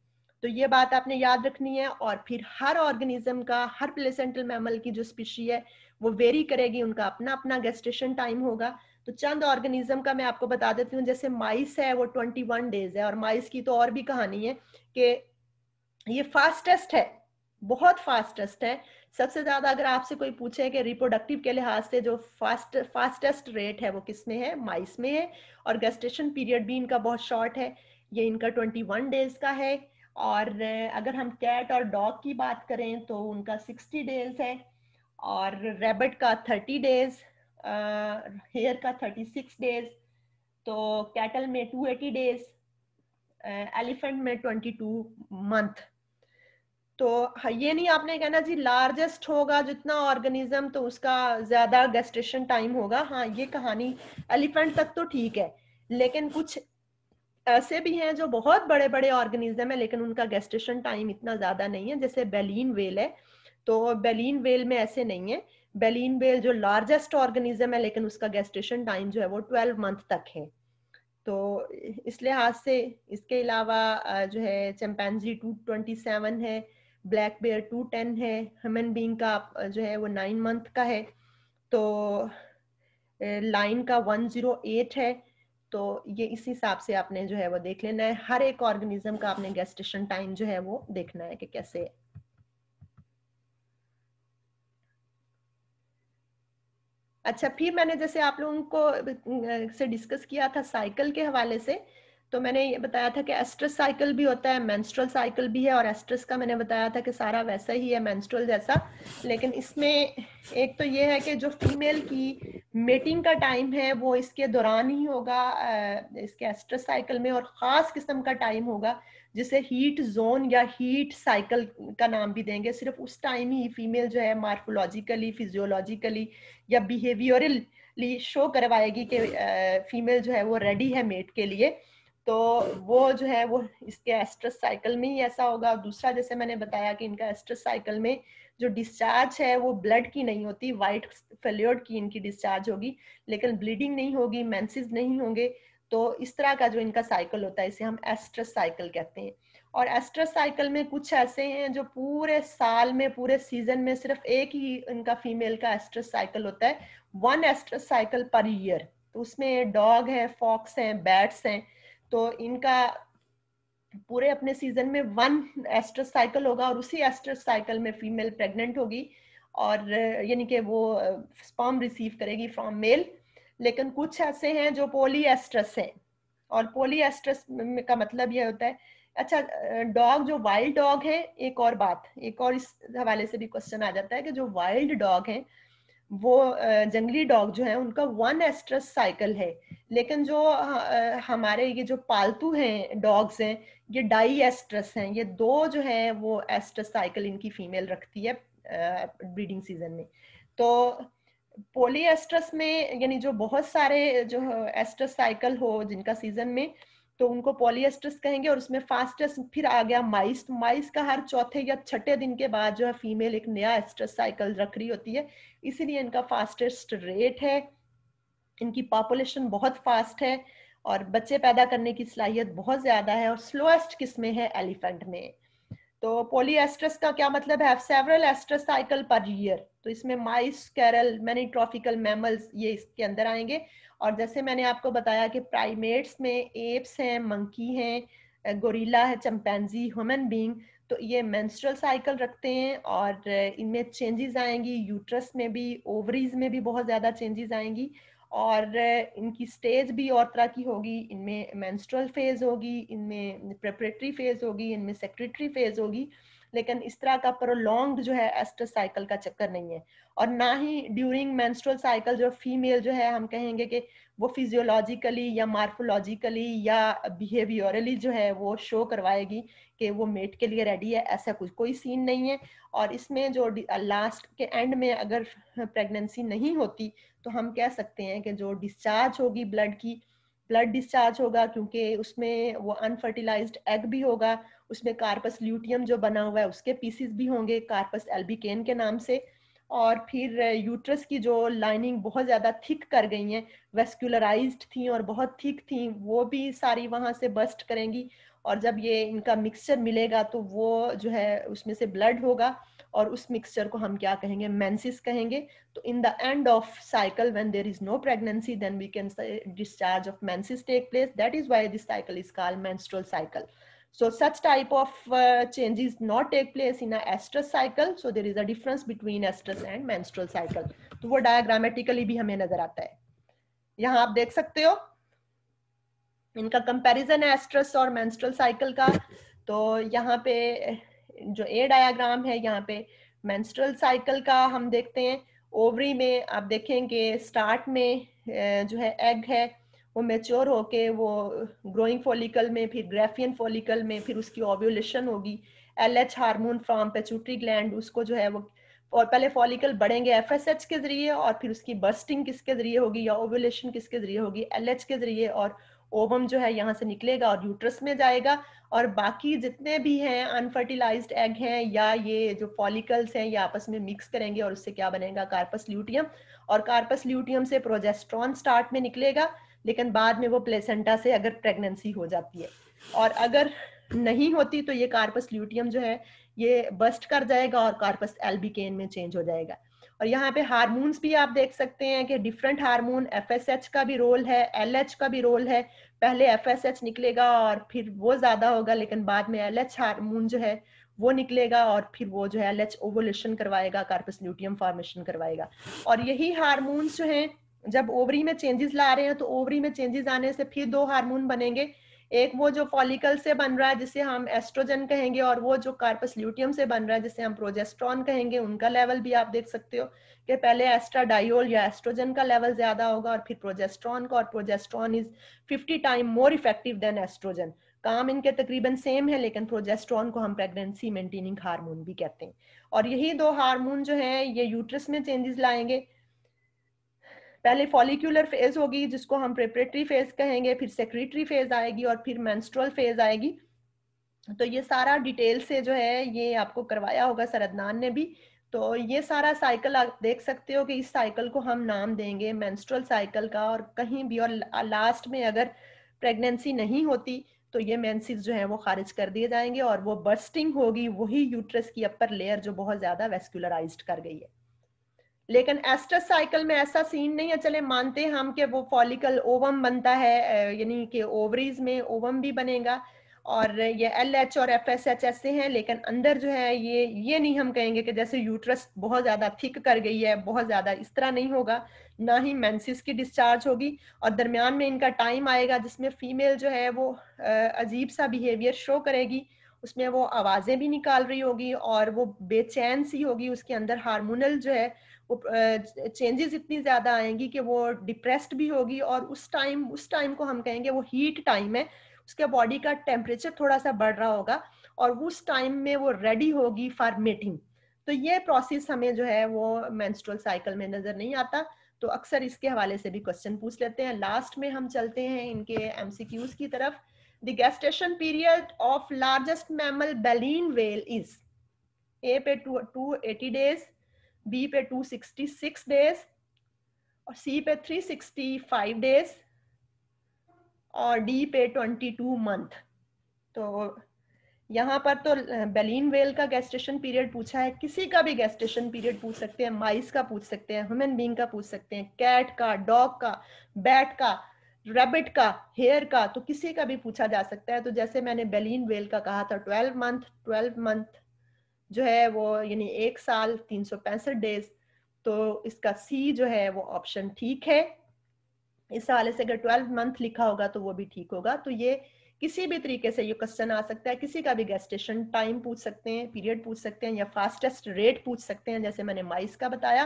तो ये बात आपने याद रखनी है और फिर हर ऑर्गेनिज्म का हर प्लेसेंटल मैमल की जो स्पीशी है वो वेरी करेगी उनका अपना अपना गेस्टेशन टाइम होगा तो चंद ऑर्गेनिज्म का मैं आपको बता देती हूँ जैसे माइस है वो ट्वेंटी वन डेज है और माइस की तो और भी कहानी है कि ये फास्टेस्ट है बहुत फास्टेस्ट है सबसे ज्यादा अगर आपसे कोई पूछे कि रिप्रोडक्टिव के लिहाज से जो फास्ट फास्टेस्ट रेट है वो किस में है माइस में है और गेस्टेशन पीरियड भी इनका बहुत शॉर्ट है ये इनका ट्वेंटी वन डेज का है और अगर हम कैट और डॉग की बात करें तो उनका सिक्सटी डेज है और रेबिट का थर्टी डेज हेयर का 36 डेज तो कैटल में 280 डेज एलिफेंट में 22 मंथ तो ये नहीं आपने कहना जी लार्जेस्ट होगा जितना ऑर्गेनिज्म तो उसका ज्यादा गेस्टेशन टाइम होगा हाँ ये कहानी एलिफेंट तक तो ठीक है लेकिन कुछ ऐसे भी हैं जो बहुत बड़े बड़े ऑर्गेनिज्म है लेकिन उनका गेस्टेशन टाइम इतना ज्यादा नहीं है जैसे बेलिन वेल है तो बेलिन वेल में ऐसे नहीं है बेलिन बेल जो लार्जेस्ट ऑर्गेनिज्म है लेकिन उसका गेस्टेशन टाइम जो है वो ट्वेल्व मंथ तक है तो इस लिहाज से इसके अलावा जो है चैम्पेंजी टू ट्वेंटी सेवन है ब्लैक बेयर टू टेन है ह्यूमन बींग का जो है वो नाइन मंथ का है तो लाइन का वन जीरो एट है तो ये इस हिसाब से आपने जो है वो देख लेना है हर एक ऑर्गेनिज्म का आपने गेस्टेशन टाइम जो है वो देखना है कि कैसे है। अच्छा फिर मैंने जैसे आप लोगों को से डिस्कस किया था साइकिल के हवाले से तो मैंने ये बताया था कि एस्ट्रस साइकिल भी होता है मेंस्ट्रुअल साइकिल भी है और एस्ट्रस का मैंने बताया था कि सारा वैसा ही है मेंस्ट्रुअल जैसा लेकिन इसमें एक तो ये है कि जो फीमेल की मेटिंग का टाइम है वो इसके दौरान ही होगा इसके एस्ट्रस साइकिल में और ख़ास किस्म का टाइम होगा जिसे हीट जोन या हीट साइकिल का नाम भी देंगे सिर्फ उस टाइम ही फीमेल जो है मार्फोलॉजिकली फिजियोलॉजिकली या बिहेवियरली शो करवाएगी कि फीमेल जो है वो रेडी है मेट के लिए तो वो जो है वो इसके एस्ट्रस साइकिल में ही ऐसा होगा और दूसरा जैसे मैंने बताया कि इनका एस्ट्रस साइकिल में जो डिस्चार्ज है वो ब्लड की नहीं होती वाइट फेल्योर्ड की इनकी डिस्चार्ज होगी लेकिन ब्लीडिंग नहीं होगी मैंसिस नहीं होंगे तो इस तरह का जो इनका साइकिल होता है इसे हम एस्ट्रस साइकिल कहते हैं और एस्ट्रस साइकिल में कुछ ऐसे हैं जो पूरे साल में पूरे सीजन में सिर्फ एक ही इनका फीमेल का एस्ट्रस साइकिल होता है one oestrus cycle per year तो उसमें डॉग है फॉक्स हैं बैट्स हैं तो इनका पूरे अपने सीजन में वन एस्ट्रस साइकिल होगा और उसी एस्ट्रस साइकिल में फीमेल प्रेग्नेंट होगी और यानी कि वो स्पॉम रिसीव करेगी फ्रॉम मेल लेकिन कुछ ऐसे हैं जो पोली एस्ट्रस हैं और पोली एस्ट्रस का मतलब यह होता है अच्छा डॉग जो वाइल्ड डॉग है एक और बात एक और इस हवाले से भी क्वेश्चन आ जाता है कि जो वाइल्ड डॉग है वो जंगली डॉग जो है उनका वन एस्ट्रस साइकिल है लेकिन जो हमारे ये जो पालतू हैं डॉग्स हैं ये डाई एस्ट्रस हैं ये दो जो है वो एस्ट्रस साइकिल इनकी फीमेल रखती है ब्रीडिंग सीजन में तो पोली एस्ट्रस में यानी जो बहुत सारे जो एस्ट्रस साइकिल हो जिनका सीजन में तो उनको पॉलिएस्ट्रस कहेंगे और उसमें फास्टेस्ट फिर आ गया माइस माइस तो का हर चौथे या छठे दिन के बाद जो है फीमेल एक नया एस्ट्रस साइकिल रख रही होती है इसीलिए इनका फास्टेस्ट रेट है इनकी पॉपुलेशन बहुत फास्ट है और बच्चे पैदा करने की सलाहियत बहुत ज्यादा है और स्लोएस्ट किस्में है एलिफेंट में तो पोलियस्ट्रस का क्या मतलब है several oestrus cycle per year तो इसमें माइस कैरल मैनी ट्रॉफिकल मैमल्स ये इसके अंदर आएंगे और जैसे मैंने आपको बताया कि प्राइमेट्स में एप्स हैं मंकी हैं गोरीला है चम्पैनजी ह्यूमन बींग तो ये मेंस्ट्रुअल साइकिल रखते हैं और इनमें चेंजेस आएंगी यूट्रस में भी ओवरीज में भी बहुत ज़्यादा चेंजेस आएंगी और इनकी स्टेज भी और तरह की होगी इनमें मेंस्ट्रुअल फेज होगी इनमें प्रेपरेटरी फेज होगी इनमें सेक्रेटरी फेज होगी लेकिन इस तरह का प्रोलॉन्ग जो है एस्टर साइकिल का चक्कर नहीं है और ना ही ड्यूरिंग मेंस्ट्रुअल साइकिल जो फीमेल जो है हम कहेंगे कि वो फिजियोलॉजिकली या मार्फोलॉजिकली या बिहेवियरली जो है वो शो करवाएगी कि वो मेट के लिए रेडी है ऐसा कुछ कोई सीन नहीं है और इसमें जो लास्ट के एंड में अगर प्रेगनेंसी नहीं होती तो हम कह सकते हैं कि जो डिस्चार्ज होगी ब्लड की ब्लड डिस्चार्ज होगा क्योंकि उसमें वो अनफर्टिलाइज्ड एग भी होगा उसमें कार्पस ल्यूटियम जो बना हुआ है उसके पीसीस भी होंगे कार्पस एल्बिकेन के नाम से और फिर यूट्रस की जो लाइनिंग बहुत ज़्यादा थिक कर गई है वेस्कुलराइज थी और बहुत थिक थी वो भी सारी वहां से बस्ट करेंगी और जब ये इनका मिक्सचर मिलेगा तो वो जो है उसमें से ब्लड होगा और उस मिक्सचर को हम क्या कहेंगे मेंसिस कहेंगे तो in the end of cycle when there is no pregnancy then we can discharge of menses take place that is why this cycle is called menstrual cycle So such type of uh, changes not take place in a estrus cycle. So there is a difference between estrus and menstrual cycle. so, wo diagrammatically भी हमें नजर आता है यहाँ आप देख सकते हो इनका कंपैरिजन है एस्ट्रस और मेंस्ट्रुअल साइकिल का तो यहाँ पे जो ए डायग्राम है यहाँ पे मेंस्ट्रुअल साइकिल का हम देखते हैं ओवरी में आप देखेंगे स्टार्ट में jo hai egg hai वो मेच्योर होके वो ग्रोइंग फॉलिकल में फिर ग्रेफियन फॉलिकल में फिर उसकी ओव्यूलेशन होगी L H hormone from pituitary gland उसको जो है वो और पहले फॉलिकल बढ़ेंगे एफ एस एच के जरिए और फिर उसकी बर्स्टिंग किसके जरिए होगी या ओव्यूलेशन किसके जरिए होगी एल एच के जरिए और ओवम जो है यहाँ से निकलेगा और यूट्रस में जाएगा और बाकी जितने भी हैं अनफर्टिलाइज एग हैं या ये जो फॉलिकल्स हैं ये आपस में मिक्स करेंगे और उससे क्या बनेगा कार्पस ल्यूटियम और कार्पस ल्यूटियम से प्रोजेस्ट्रॉन स्टार्ट में निकलेगा लेकिन बाद में वो प्लेसेंटा से अगर प्रेगनेंसी हो जाती है और अगर नहीं होती तो ये कार्पस ल्यूटियम जो है ये बस्ट कर जाएगा और कार्पस एल्बिकेन में चेंज हो जाएगा और यहाँ पे हारमोन्स भी आप देख सकते हैं कि डिफरेंट हारमोन एफ का भी रोल है एल का भी रोल है पहले एफ निकलेगा और फिर वो ज्यादा होगा लेकिन बाद में एल एच जो है वो निकलेगा और फिर वो जो है एल एच ओवोल्यूशन करवाएगा कार्पस ल्यूटियम फॉर्मेशन करवाएगा और यही हारमोन्स जो है जब ओवरी में चेंजेस ला रहे हैं तो ओवरी में चेंजेस आने से फिर दो हार्मोन बनेंगे एक वो जो फॉलिकल से बन रहा है जिसे हम एस्ट्रोजन कहेंगे और वो जो कार्पस ल्यूटियम से बन रहा है जिसे हम प्रोजेस्ट्रॉन कहेंगे उनका लेवल भी आप देख सकते हो कि पहले एस्ट्राडाइल या एस्ट्रोजन का लेवल ज्यादा होगा और फिर प्रोजेस्ट्रॉन का और progesterone is fifty time more effective than oestrogen काम इनके तकरीबन सेम है लेकिन प्रोजेस्ट्रॉन को हम प्रेगनेंसी मेंटेनिंग हार्मोन भी कहते हैं और यही दो हार्मोन जो है ये यूट्रस में चेंजेस लाएंगे पहले फॉलिक्यूलर फेज होगी जिसको हम प्रेपरेटरी फेज कहेंगे फिर सेक्रेटरी फेज आएगी और फिर मेंस्ट्रुअल फेज आएगी तो ये सारा डिटेल से जो है ये आपको करवाया होगा सरदनान ने भी तो ये सारा साइकिल आप देख सकते हो कि इस साइकिल को हम नाम देंगे मेंस्ट्रुअल साइकिल का और कहीं भी और लास्ट में अगर प्रेगनेंसी नहीं होती तो ये मेंसिस जो है वो खारिज कर दिए जाएंगे और वो बर्स्टिंग होगी वही यूट्रस की अपर लेयर जो बहुत ज्यादा वेस्कुलराइज कर गई है लेकिन एस्टर साइकिल में ऐसा सीन नहीं है चले मानते हम कि वो फॉलिकल ओवम बनता है यानी कि ओवरीज में ओवम भी बनेगा और ये एल एच और एफ एस एच ऐसे हैं लेकिन अंदर जो है ये ये नहीं हम कहेंगे कि जैसे यूट्रस बहुत ज़्यादा थिक कर गई है बहुत ज़्यादा इस तरह नहीं होगा ना ही मैंसिस की डिस्चार्ज होगी और दरमियान में इनका टाइम आएगा जिसमें फीमेल जो है वो अजीब सा बिहेवियर शो करेगी उसमें वो आवाज़ें भी निकाल रही होगी और वो बेचैन सी होगी उसके अंदर हार्मोनल जो है चेंजेस इतनी ज्यादा आएंगी कि वो डिप्रेस्ड भी होगी और उस टाइम उस टाइम को हम कहेंगे वो हीट टाइम है उसके बॉडी का टेम्परेचर थोड़ा सा बढ़ रहा होगा और उस टाइम में वो रेडी होगी फॉर मेटिंग तो ये प्रोसेस हमें जो है वो मेंस्ट्रुअल साइकिल में नजर नहीं आता तो अक्सर इसके हवाले से भी क्वेश्चन पूछ लेते हैं लास्ट में हम चलते हैं इनके एमसीक्यूज की तरफ the gestation period of largest mammal baleen whale is A पे टू एटी डेज बी पे 266 डेज और सी पे 365 डेज और डी पे 22 मंथ तो यहाँ पर तो बेलिन वेल का गैस्ट्रेशन पीरियड पूछा है किसी का भी गैस्ट्रेशन पीरियड पूछ सकते हैं माइस का पूछ सकते हैं ह्यूमन बींग का पूछ सकते हैं कैट का डॉग का बैट का रैबिट का हेयर का तो किसी का भी पूछा जा सकता है तो जैसे मैंने बेलिन वेल का कहा था 12 मंथ 12 मंथ जो है वो यानी एक साल तीन सौ पैंसठ डेज तो इसका सी जो है वो ऑप्शन ठीक है इस हवाले से अगर ट्वेल्व मंथ लिखा होगा तो वो भी ठीक होगा तो ये किसी भी तरीके से ये क्वेश्चन आ सकता है किसी का भी गेस्टेशन टाइम पूछ सकते हैं पीरियड पूछ सकते हैं या फास्टेस्ट रेट पूछ सकते हैं जैसे मैंने माइस का बताया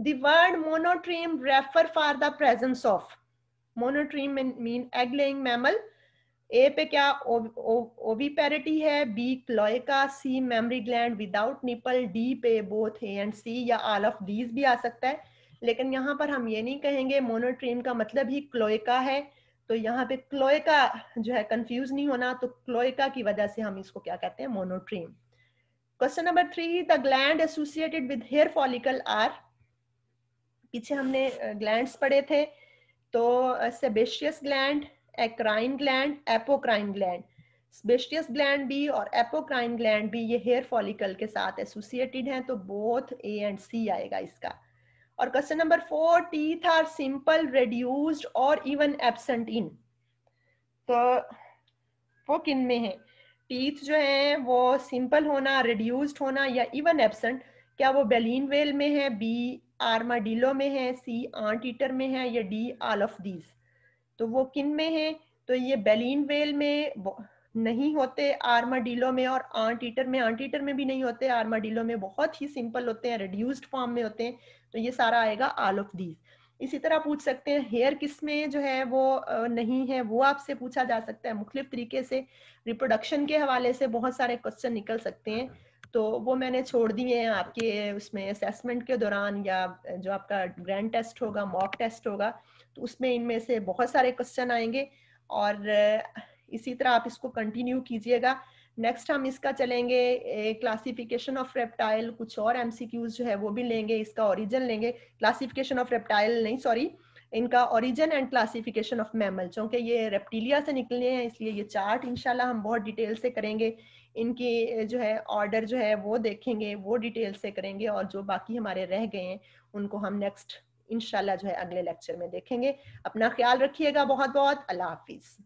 third monotreme refer for the presence of monotreme mean egg laying mammal A पे क्या ओवी पैरिटी है B cloaca C mammary gland without nipple D पे बोथ ए एंड सी या ऑल ऑफ दीज भी आ सकता है लेकिन यहाँ पर हम ये नहीं कहेंगे मोनोट्रीम का मतलब ही क्लोइका है तो यहाँ पे क्लोइका जो है कंफ्यूज नहीं होना तो क्लोइका की वजह से हम इसको क्या कहते हैं monotreme question number three the gland associated with hair follicle are पीछे हमने ग्लैंड पढ़े थे तो sebaceous gland eccrine gland apocrine gland sebaceous gland B और एपोक्राइन ग्लैंड बी ये हेयर फॉलिकल के साथ एसोसिएटेड हैं तो बोथ ए एंड सी आएगा इसका और question number four teeth are simple reduced और इवन एबसेंट इन तो वो किन में है टीथ जो है वो सिंपल होना रिड्यूस्ड होना या इवन एबसेंट क्या वो बेलिन वेल में है बी आर्माडिलो में है सी आंट ईटर में है या डी ऑल ऑफ दीज तो वो किन में है तो ये बेलिन वेल में नहीं होते आर्माडीलो में और आंट ईटर में आंट ईटर में भी नहीं होते आर्माडीलो में बहुत ही सिंपल होते हैं रिड्यूस्ड फॉर्म में होते हैं तो ये सारा आएगा आल ऑफ दीज इसी तरह पूछ सकते हैं हेयर किस में जो है वो नहीं है वो आपसे पूछा जा सकता है मुख्तलिफ तरीके से रिप्रोडक्शन के हवाले से बहुत सारे क्वेश्चन निकल सकते हैं तो वो मैंने छोड़ दिए हैं आपके उसमें असेसमेंट के दौरान या जो आपका ग्रैंड टेस्ट होगा मॉक टेस्ट होगा तो उसमें इनमें से बहुत सारे क्वेश्चन आएंगे और इसी तरह आप इसको कंटिन्यू कीजिएगा नेक्स्ट हम इसका चलेंगे क्लासिफिकेशन ऑफ रेप्टाइल कुछ और एमसीक्यूज जो है वो भी लेंगे इसका ओरिजिन लेंगे क्लासिफिकेशन ऑफ रेप्टाइल नहीं सॉरी इनका origin and classification of mammal चूंकि ये रेप्टिलिया से निकले हैं इसलिए ये चार्ट इनशाला हम बहुत डिटेल से करेंगे इनकी जो है ऑर्डर जो है वो देखेंगे वो डिटेल से करेंगे और जो बाकी हमारे रह गए हैं उनको हम नेक्स्ट इनशाला जो है अगले लेक्चर में देखेंगे अपना ख्याल रखिएगा बहुत बहुत अल्लाह हाफिज़